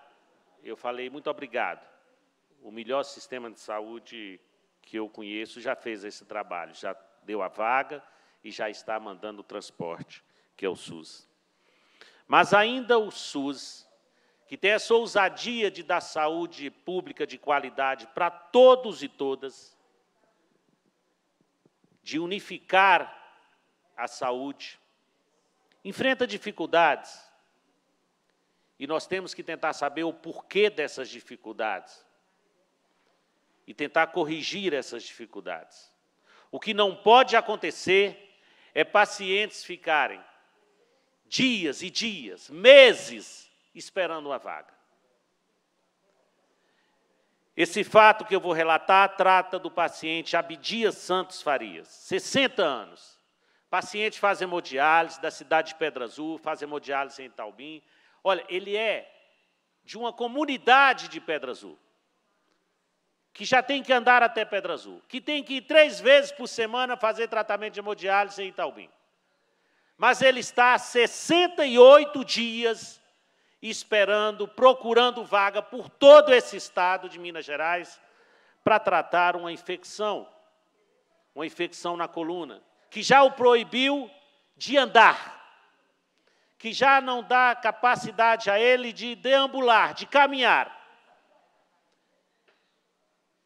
eu falei muito obrigado. O melhor sistema de saúde que eu conheço já fez esse trabalho, já deu a vaga e já está mandando o transporte, que é o SUS. Mas ainda o SUS, que tem essa ousadia de dar saúde pública de qualidade para todos e todas, de unificar a saúde, enfrenta dificuldades e nós temos que tentar saber o porquê dessas dificuldades e tentar corrigir essas dificuldades. O que não pode acontecer é pacientes ficarem dias e dias, meses, esperando uma vaga. Esse fato que eu vou relatar trata do paciente Abdias Santos Farias, 60 anos. Paciente faz hemodiálise da cidade de Pedra Azul, faz hemodiálise em Taubim, Olha, ele é de uma comunidade de Pedra Azul, que já tem que andar até Pedra Azul, que tem que ir três vezes por semana fazer tratamento de hemodiálise em Itaubim. Mas ele está há 68 dias esperando, procurando vaga por todo esse estado de Minas Gerais para tratar uma infecção, uma infecção na coluna, que já o proibiu de andar que já não dá capacidade a ele de deambular, de caminhar.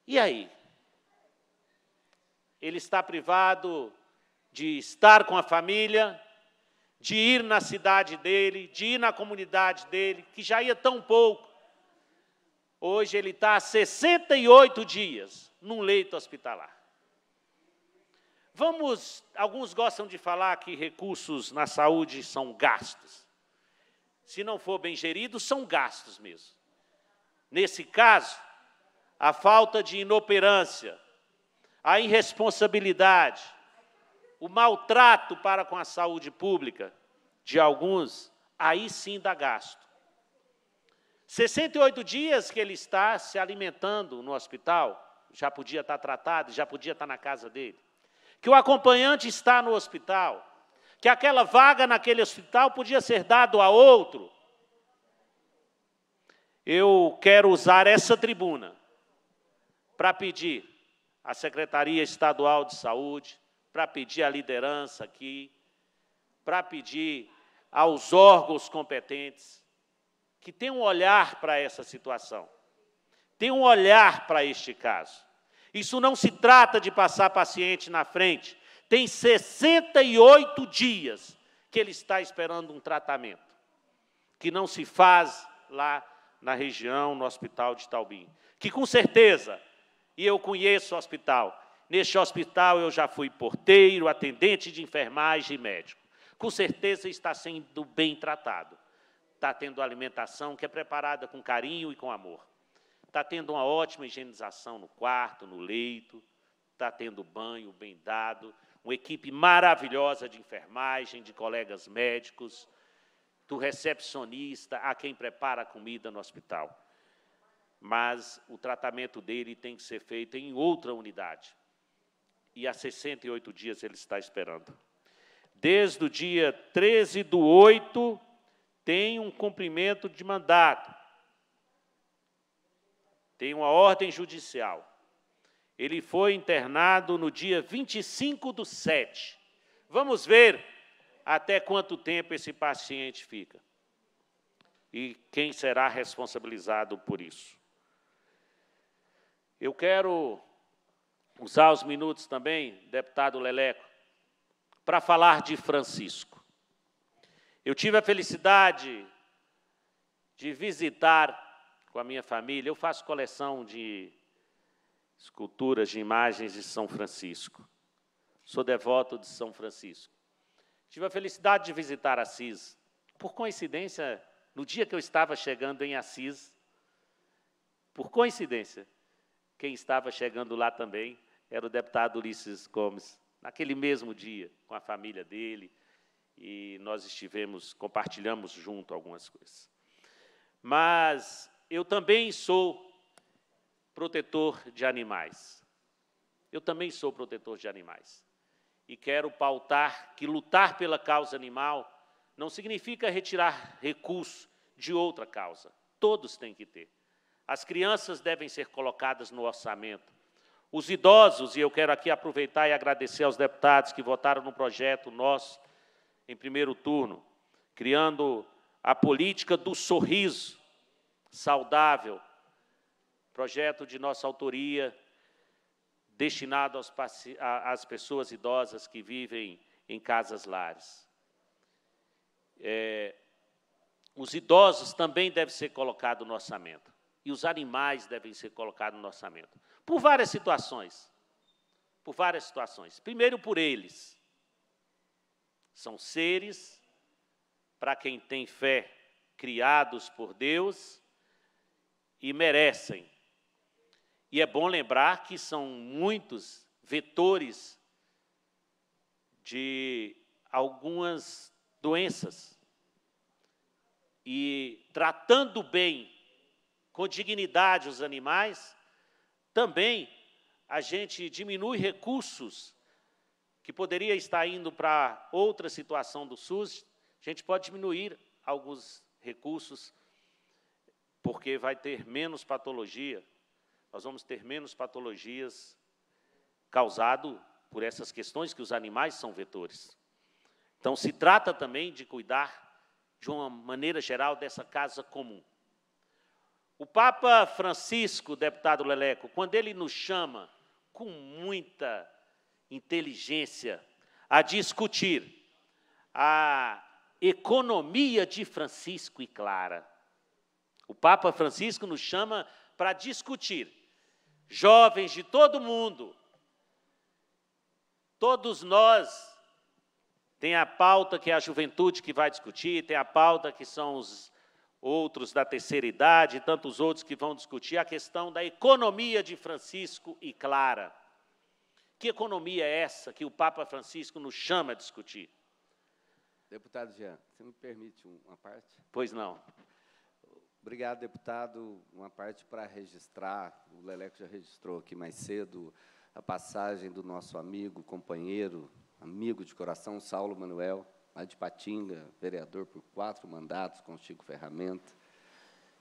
E aí? Ele está privado de estar com a família, de ir na cidade dele, de ir na comunidade dele, que já ia tão pouco. Hoje ele está há 68 dias num leito hospitalar. Vamos, alguns gostam de falar que recursos na saúde são gastos. Se não for bem gerido, são gastos mesmo. Nesse caso, a falta de inoperância, a irresponsabilidade, o maltrato para com a saúde pública de alguns, aí sim dá gasto. 68 dias que ele está se alimentando no hospital, já podia estar tratado, já podia estar na casa dele que o acompanhante está no hospital, que aquela vaga naquele hospital podia ser dado a outro. Eu quero usar essa tribuna para pedir à Secretaria Estadual de Saúde, para pedir à liderança aqui, para pedir aos órgãos competentes que tenham um olhar para essa situação, tenham um olhar para este caso. Isso não se trata de passar paciente na frente. Tem 68 dias que ele está esperando um tratamento, que não se faz lá na região, no hospital de Taubim. Que com certeza, e eu conheço o hospital, neste hospital eu já fui porteiro, atendente de enfermagem e médico. Com certeza está sendo bem tratado, está tendo alimentação que é preparada com carinho e com amor está tendo uma ótima higienização no quarto, no leito, está tendo banho bem dado, uma equipe maravilhosa de enfermagem, de colegas médicos, do recepcionista a quem prepara a comida no hospital. Mas o tratamento dele tem que ser feito em outra unidade. E há 68 dias ele está esperando. Desde o dia 13 do 8, tem um cumprimento de mandato tem uma ordem judicial. Ele foi internado no dia 25 do 7. Vamos ver até quanto tempo esse paciente fica e quem será responsabilizado por isso. Eu quero usar os minutos também, deputado Leleco, para falar de Francisco. Eu tive a felicidade de visitar com a minha família. Eu faço coleção de esculturas, de imagens de São Francisco. Sou devoto de São Francisco. Tive a felicidade de visitar Assis. Por coincidência, no dia que eu estava chegando em Assis, por coincidência, quem estava chegando lá também era o deputado Ulisses Gomes, naquele mesmo dia, com a família dele, e nós estivemos, compartilhamos junto algumas coisas. Mas eu também sou protetor de animais. Eu também sou protetor de animais. E quero pautar que lutar pela causa animal não significa retirar recursos de outra causa. Todos têm que ter. As crianças devem ser colocadas no orçamento. Os idosos, e eu quero aqui aproveitar e agradecer aos deputados que votaram no projeto nosso em primeiro turno, criando a política do sorriso, saudável, projeto de nossa autoria, destinado aos, às pessoas idosas que vivem em casas-lares. É, os idosos também devem ser colocados no orçamento. E os animais devem ser colocados no orçamento. Por várias situações. Por várias situações. Primeiro, por eles. São seres, para quem tem fé, criados por Deus e merecem. E é bom lembrar que são muitos vetores de algumas doenças. E tratando bem, com dignidade, os animais, também a gente diminui recursos que poderia estar indo para outra situação do SUS, a gente pode diminuir alguns recursos porque vai ter menos patologia, nós vamos ter menos patologias causado por essas questões que os animais são vetores. Então, se trata também de cuidar, de uma maneira geral, dessa casa comum. O Papa Francisco, deputado Leleco, quando ele nos chama com muita inteligência a discutir a economia de Francisco e Clara, o Papa Francisco nos chama para discutir. Jovens de todo mundo, todos nós, tem a pauta que é a juventude que vai discutir, tem a pauta que são os outros da terceira idade, tantos outros que vão discutir a questão da economia de Francisco e Clara. Que economia é essa que o Papa Francisco nos chama a discutir? Deputado Jean, você me permite uma parte? Pois não. Obrigado, deputado. Uma parte para registrar, o Leleco já registrou aqui mais cedo, a passagem do nosso amigo, companheiro, amigo de coração, Saulo Manuel, lá de Patinga, vereador por quatro mandatos com Chico Ferramenta.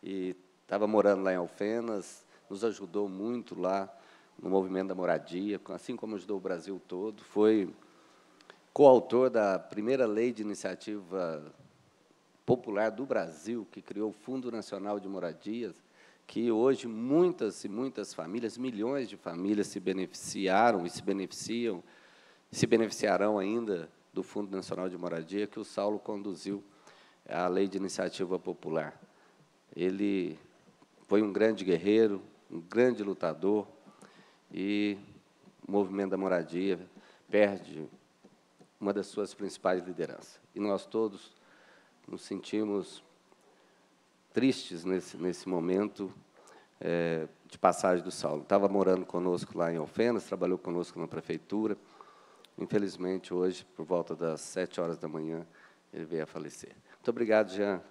E estava morando lá em Alfenas, nos ajudou muito lá no movimento da moradia, assim como ajudou o Brasil todo. Foi coautor da primeira lei de iniciativa Popular do Brasil, que criou o Fundo Nacional de Moradias, que hoje muitas e muitas famílias, milhões de famílias se beneficiaram e se beneficiam, se beneficiarão ainda do Fundo Nacional de Moradia, que o Saulo conduziu a Lei de Iniciativa Popular. Ele foi um grande guerreiro, um grande lutador, e o movimento da moradia perde uma das suas principais lideranças. E nós todos nos sentimos tristes nesse, nesse momento é, de passagem do Saulo. Estava morando conosco lá em Alfenas, trabalhou conosco na prefeitura. Infelizmente, hoje, por volta das sete horas da manhã, ele veio a falecer. Muito obrigado, Jean.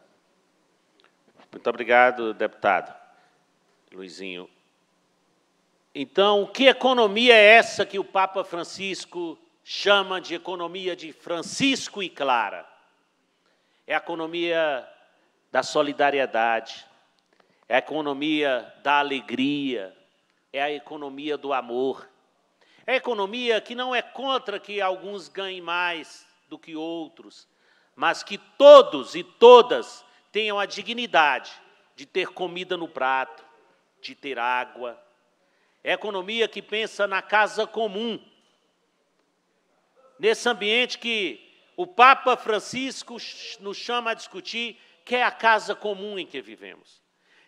Muito obrigado, deputado Luizinho. Então, que economia é essa que o Papa Francisco chama de economia de Francisco e Clara? É a economia da solidariedade, é a economia da alegria, é a economia do amor. É a economia que não é contra que alguns ganhem mais do que outros, mas que todos e todas tenham a dignidade de ter comida no prato, de ter água. É a economia que pensa na casa comum, nesse ambiente que o Papa Francisco nos chama a discutir que é a casa comum em que vivemos.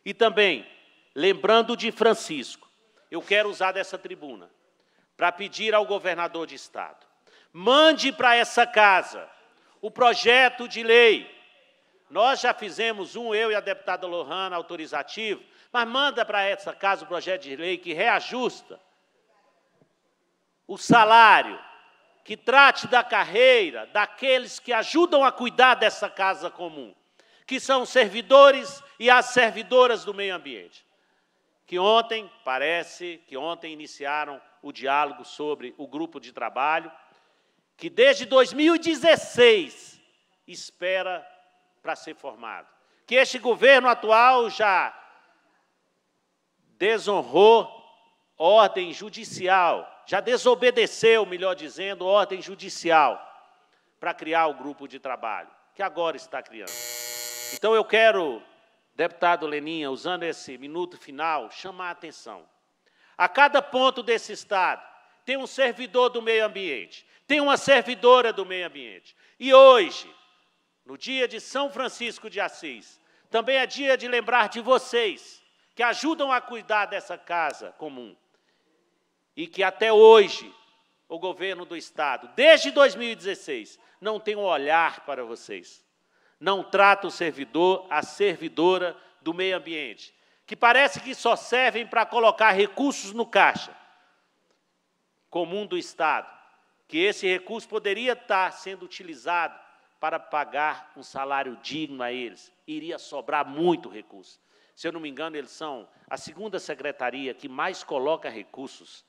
E também, lembrando de Francisco, eu quero usar dessa tribuna para pedir ao governador de Estado: mande para essa casa o projeto de lei. Nós já fizemos um, eu e a deputada Lohana, autorizativo, mas manda para essa casa o projeto de lei que reajusta o salário que trate da carreira daqueles que ajudam a cuidar dessa casa comum, que são os servidores e as servidoras do meio ambiente, que ontem, parece que ontem iniciaram o diálogo sobre o grupo de trabalho, que desde 2016 espera para ser formado. Que este governo atual já desonrou ordem judicial já desobedeceu, melhor dizendo, ordem judicial para criar o grupo de trabalho, que agora está criando. Então eu quero, deputado Leninha, usando esse minuto final, chamar a atenção. A cada ponto desse Estado tem um servidor do meio ambiente, tem uma servidora do meio ambiente. E hoje, no dia de São Francisco de Assis, também é dia de lembrar de vocês que ajudam a cuidar dessa casa comum e que até hoje o governo do Estado, desde 2016, não tem um olhar para vocês. Não trata o servidor, a servidora do meio ambiente, que parece que só servem para colocar recursos no caixa comum do Estado, que esse recurso poderia estar sendo utilizado para pagar um salário digno a eles. Iria sobrar muito recurso. Se eu não me engano, eles são a segunda secretaria que mais coloca recursos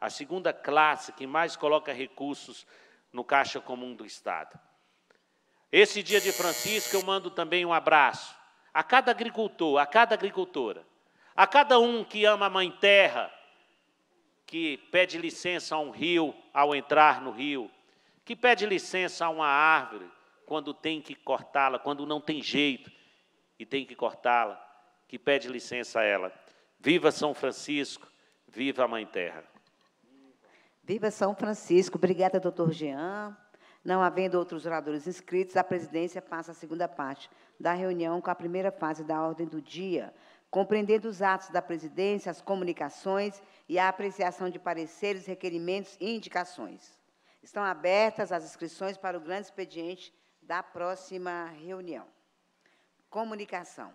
a segunda classe que mais coloca recursos no Caixa Comum do Estado. Esse dia de Francisco, eu mando também um abraço a cada agricultor, a cada agricultora, a cada um que ama a Mãe Terra, que pede licença a um rio ao entrar no rio, que pede licença a uma árvore quando tem que cortá-la, quando não tem jeito e tem que cortá-la, que pede licença a ela. Viva São Francisco, viva a Mãe Terra. Viva São Francisco. Obrigada, doutor Jean. Não havendo outros oradores inscritos, a presidência passa à segunda parte da reunião com a primeira fase da ordem do dia, compreendendo os atos da presidência, as comunicações e a apreciação de pareceres, requerimentos e indicações. Estão abertas as inscrições para o grande expediente da próxima reunião. Comunicação.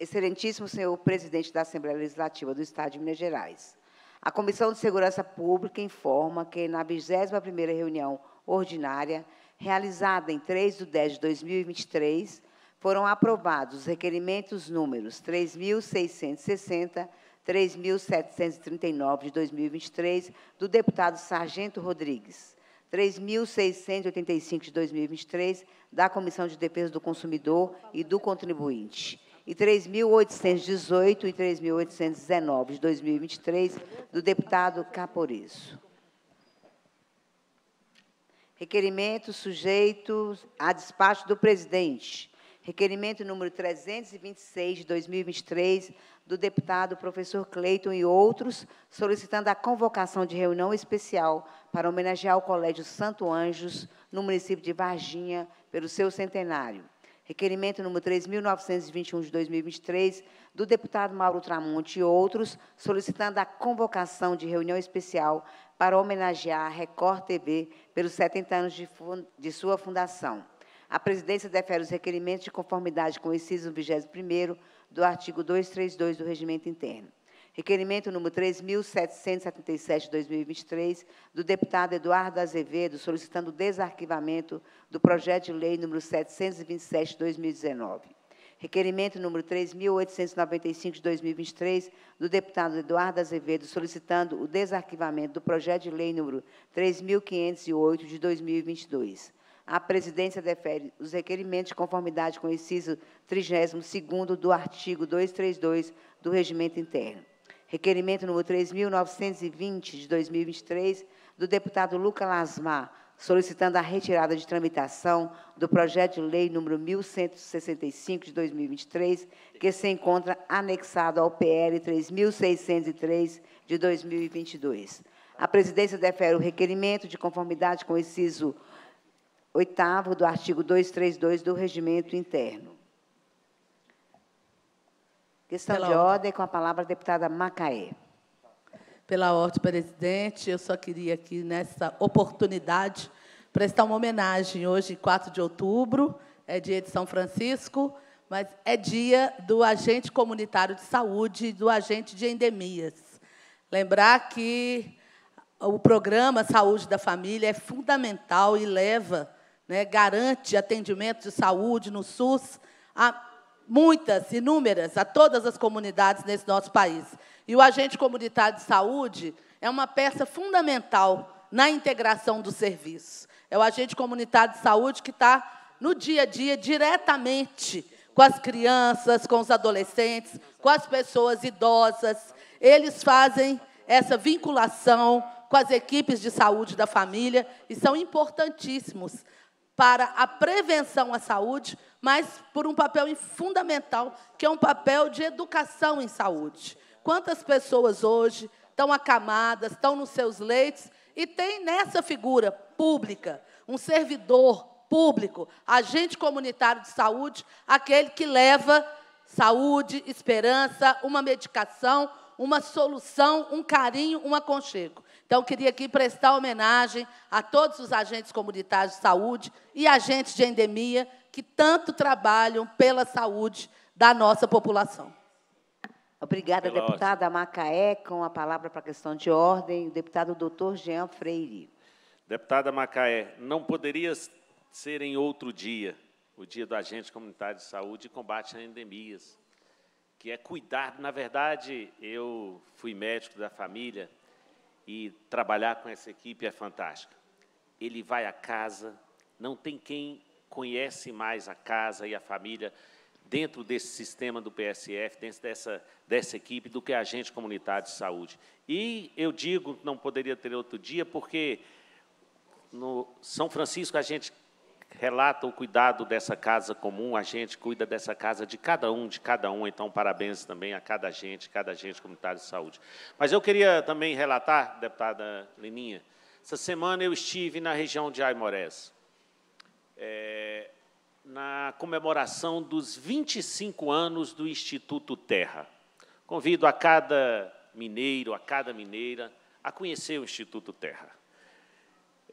Excelentíssimo senhor presidente da Assembleia Legislativa do Estado de Minas Gerais. A Comissão de Segurança Pública informa que, na 21ª reunião ordinária, realizada em 3 de 10 de 2023, foram aprovados os requerimentos números 3.660, 3.739 de 2023, do deputado Sargento Rodrigues, 3.685 de 2023, da Comissão de Defesa do Consumidor e do Contribuinte, e 3.818 e 3.819 de 2023 do deputado Caporizo. Requerimento sujeito a despacho do presidente. Requerimento número 326 de 2023 do deputado professor Cleiton e outros, solicitando a convocação de reunião especial para homenagear o Colégio Santo Anjos, no município de Varginha, pelo seu centenário Requerimento número 3.921 de 2023, do deputado Mauro Tramonte e outros, solicitando a convocação de reunião especial para homenagear a Record TV pelos 70 anos de, de sua fundação. A presidência defere os requerimentos de conformidade com o inciso 21 do artigo 232 do Regimento Interno. Requerimento número 3.777, 2023, do deputado Eduardo Azevedo, solicitando o desarquivamento do projeto de lei número 727, 2019. Requerimento número 3.895, de 2023, do deputado Eduardo Azevedo, solicitando o desarquivamento do projeto de lei número 3.508, de 2022. A presidência defere os requerimentos de conformidade com o inciso 32 do artigo 232 do Regimento Interno. Requerimento número 3.920, de 2023, do deputado Luca Lasmar, solicitando a retirada de tramitação do projeto de lei número 1165 de 2023, que se encontra anexado ao PL 3603 de 2022. A presidência defere o requerimento de conformidade com o inciso 8 do artigo 232 do Regimento Interno. Questão Pela de ordem. com a palavra a deputada Macaé. Pela ordem, presidente, eu só queria aqui, nessa oportunidade, prestar uma homenagem. Hoje, 4 de outubro, é dia de São Francisco, mas é dia do agente comunitário de saúde e do agente de endemias. Lembrar que o programa Saúde da Família é fundamental e leva, né, garante atendimento de saúde no SUS a muitas, inúmeras, a todas as comunidades nesse nosso país. E o agente comunitário de saúde é uma peça fundamental na integração do serviço. É o agente comunitário de saúde que está no dia a dia diretamente com as crianças, com os adolescentes, com as pessoas idosas. Eles fazem essa vinculação com as equipes de saúde da família e são importantíssimos para a prevenção à saúde, mas por um papel fundamental, que é um papel de educação em saúde. Quantas pessoas hoje estão acamadas, estão nos seus leitos e tem nessa figura pública um servidor público, agente comunitário de saúde, aquele que leva saúde, esperança, uma medicação, uma solução, um carinho, um aconchego. Então, queria aqui prestar homenagem a todos os agentes comunitários de saúde e agentes de endemia que tanto trabalham pela saúde da nossa população. Obrigada, deputada ordem. Macaé. Com a palavra para a questão de ordem, o deputado doutor Jean Freire. Deputada Macaé, não poderia ser em outro dia, o dia do agente comunitário de saúde e combate a endemias, que é cuidar, na verdade, eu fui médico da família, e trabalhar com essa equipe é fantástico. Ele vai à casa, não tem quem conhece mais a casa e a família dentro desse sistema do PSF, dentro dessa, dessa equipe, do que a gente comunitário de saúde. E eu digo, não poderia ter outro dia, porque no São Francisco a gente relata o cuidado dessa casa comum, a gente cuida dessa casa de cada um, de cada um, então parabéns também a cada gente, cada agente comunitário de saúde. Mas eu queria também relatar, deputada Leninha, essa semana eu estive na região de Aimorés, é, na comemoração dos 25 anos do Instituto Terra. Convido a cada mineiro, a cada mineira, a conhecer o Instituto Terra.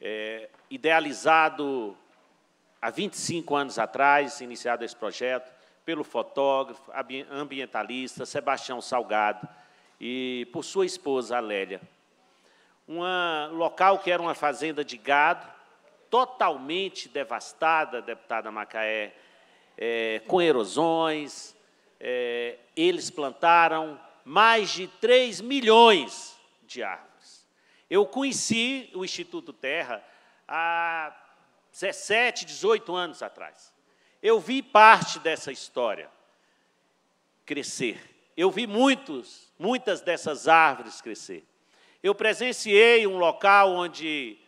É, idealizado há 25 anos atrás, iniciado esse projeto, pelo fotógrafo, ambientalista Sebastião Salgado e por sua esposa, Alélia. Um local que era uma fazenda de gado, totalmente devastada, deputada Macaé, é, com erosões. É, eles plantaram mais de 3 milhões de árvores. Eu conheci o Instituto Terra há 17, 18 anos atrás. Eu vi parte dessa história crescer. Eu vi muitos, muitas dessas árvores crescer. Eu presenciei um local onde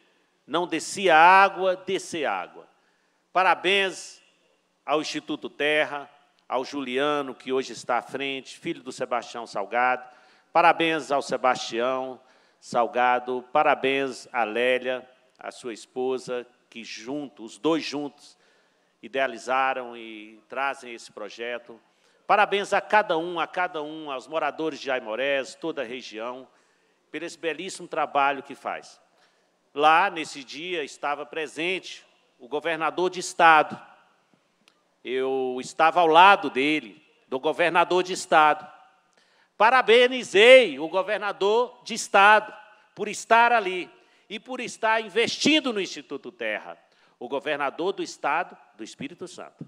não descia água, descer água. Parabéns ao Instituto Terra, ao Juliano, que hoje está à frente, filho do Sebastião Salgado. Parabéns ao Sebastião Salgado, parabéns à Lélia, a sua esposa, que juntos, os dois juntos, idealizaram e trazem esse projeto. Parabéns a cada um, a cada um, aos moradores de Aimorés, toda a região, pelo esse belíssimo trabalho que faz. Lá, nesse dia, estava presente o governador de Estado. Eu estava ao lado dele, do governador de Estado. Parabenizei o governador de Estado por estar ali e por estar investindo no Instituto Terra. O governador do estado do Espírito Santo,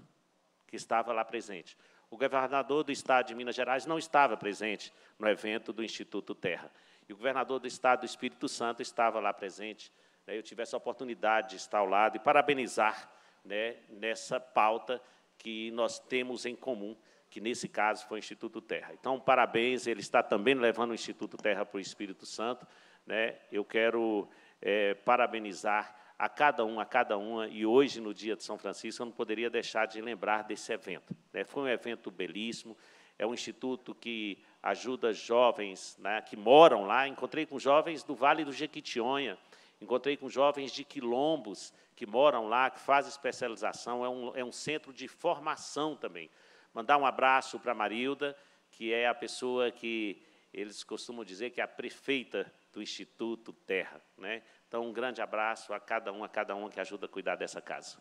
que estava lá presente. O governador do estado de Minas Gerais não estava presente no evento do Instituto Terra. E o governador do estado do Espírito Santo estava lá presente. Né? Eu tive essa oportunidade de estar ao lado e parabenizar né, nessa pauta que nós temos em comum, que nesse caso foi o Instituto Terra. Então, parabéns, ele está também levando o Instituto Terra para o Espírito Santo. Né? Eu quero é, parabenizar a cada um, a cada uma, e hoje, no dia de São Francisco, eu não poderia deixar de lembrar desse evento. Né? Foi um evento belíssimo, é um instituto que ajuda jovens né, que moram lá. Encontrei com jovens do Vale do Jequitinhonha, encontrei com jovens de quilombos que moram lá, que fazem especialização, é um, é um centro de formação também. Mandar um abraço para Marilda, que é a pessoa que eles costumam dizer que é a prefeita do Instituto Terra. Né? Então, um grande abraço a cada um, a cada uma que ajuda a cuidar dessa casa.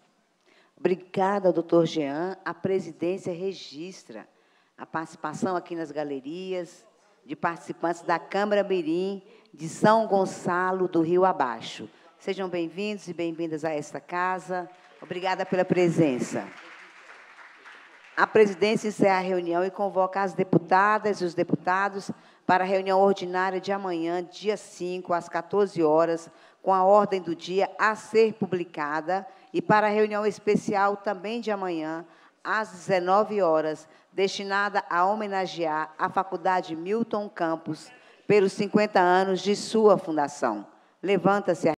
Obrigada, doutor Jean. A presidência registra a participação aqui nas galerias de participantes da Câmara Mirim de São Gonçalo do Rio Abaixo. Sejam bem-vindos e bem-vindas a esta casa. Obrigada pela presença. A presidência encerra a reunião e convoca as deputadas e os deputados para a reunião ordinária de amanhã, dia 5, às 14 horas, com a ordem do dia a ser publicada, e para a reunião especial também de amanhã, às 19 horas, destinada a homenagear a Faculdade Milton Campos pelos 50 anos de sua fundação. Levanta-se a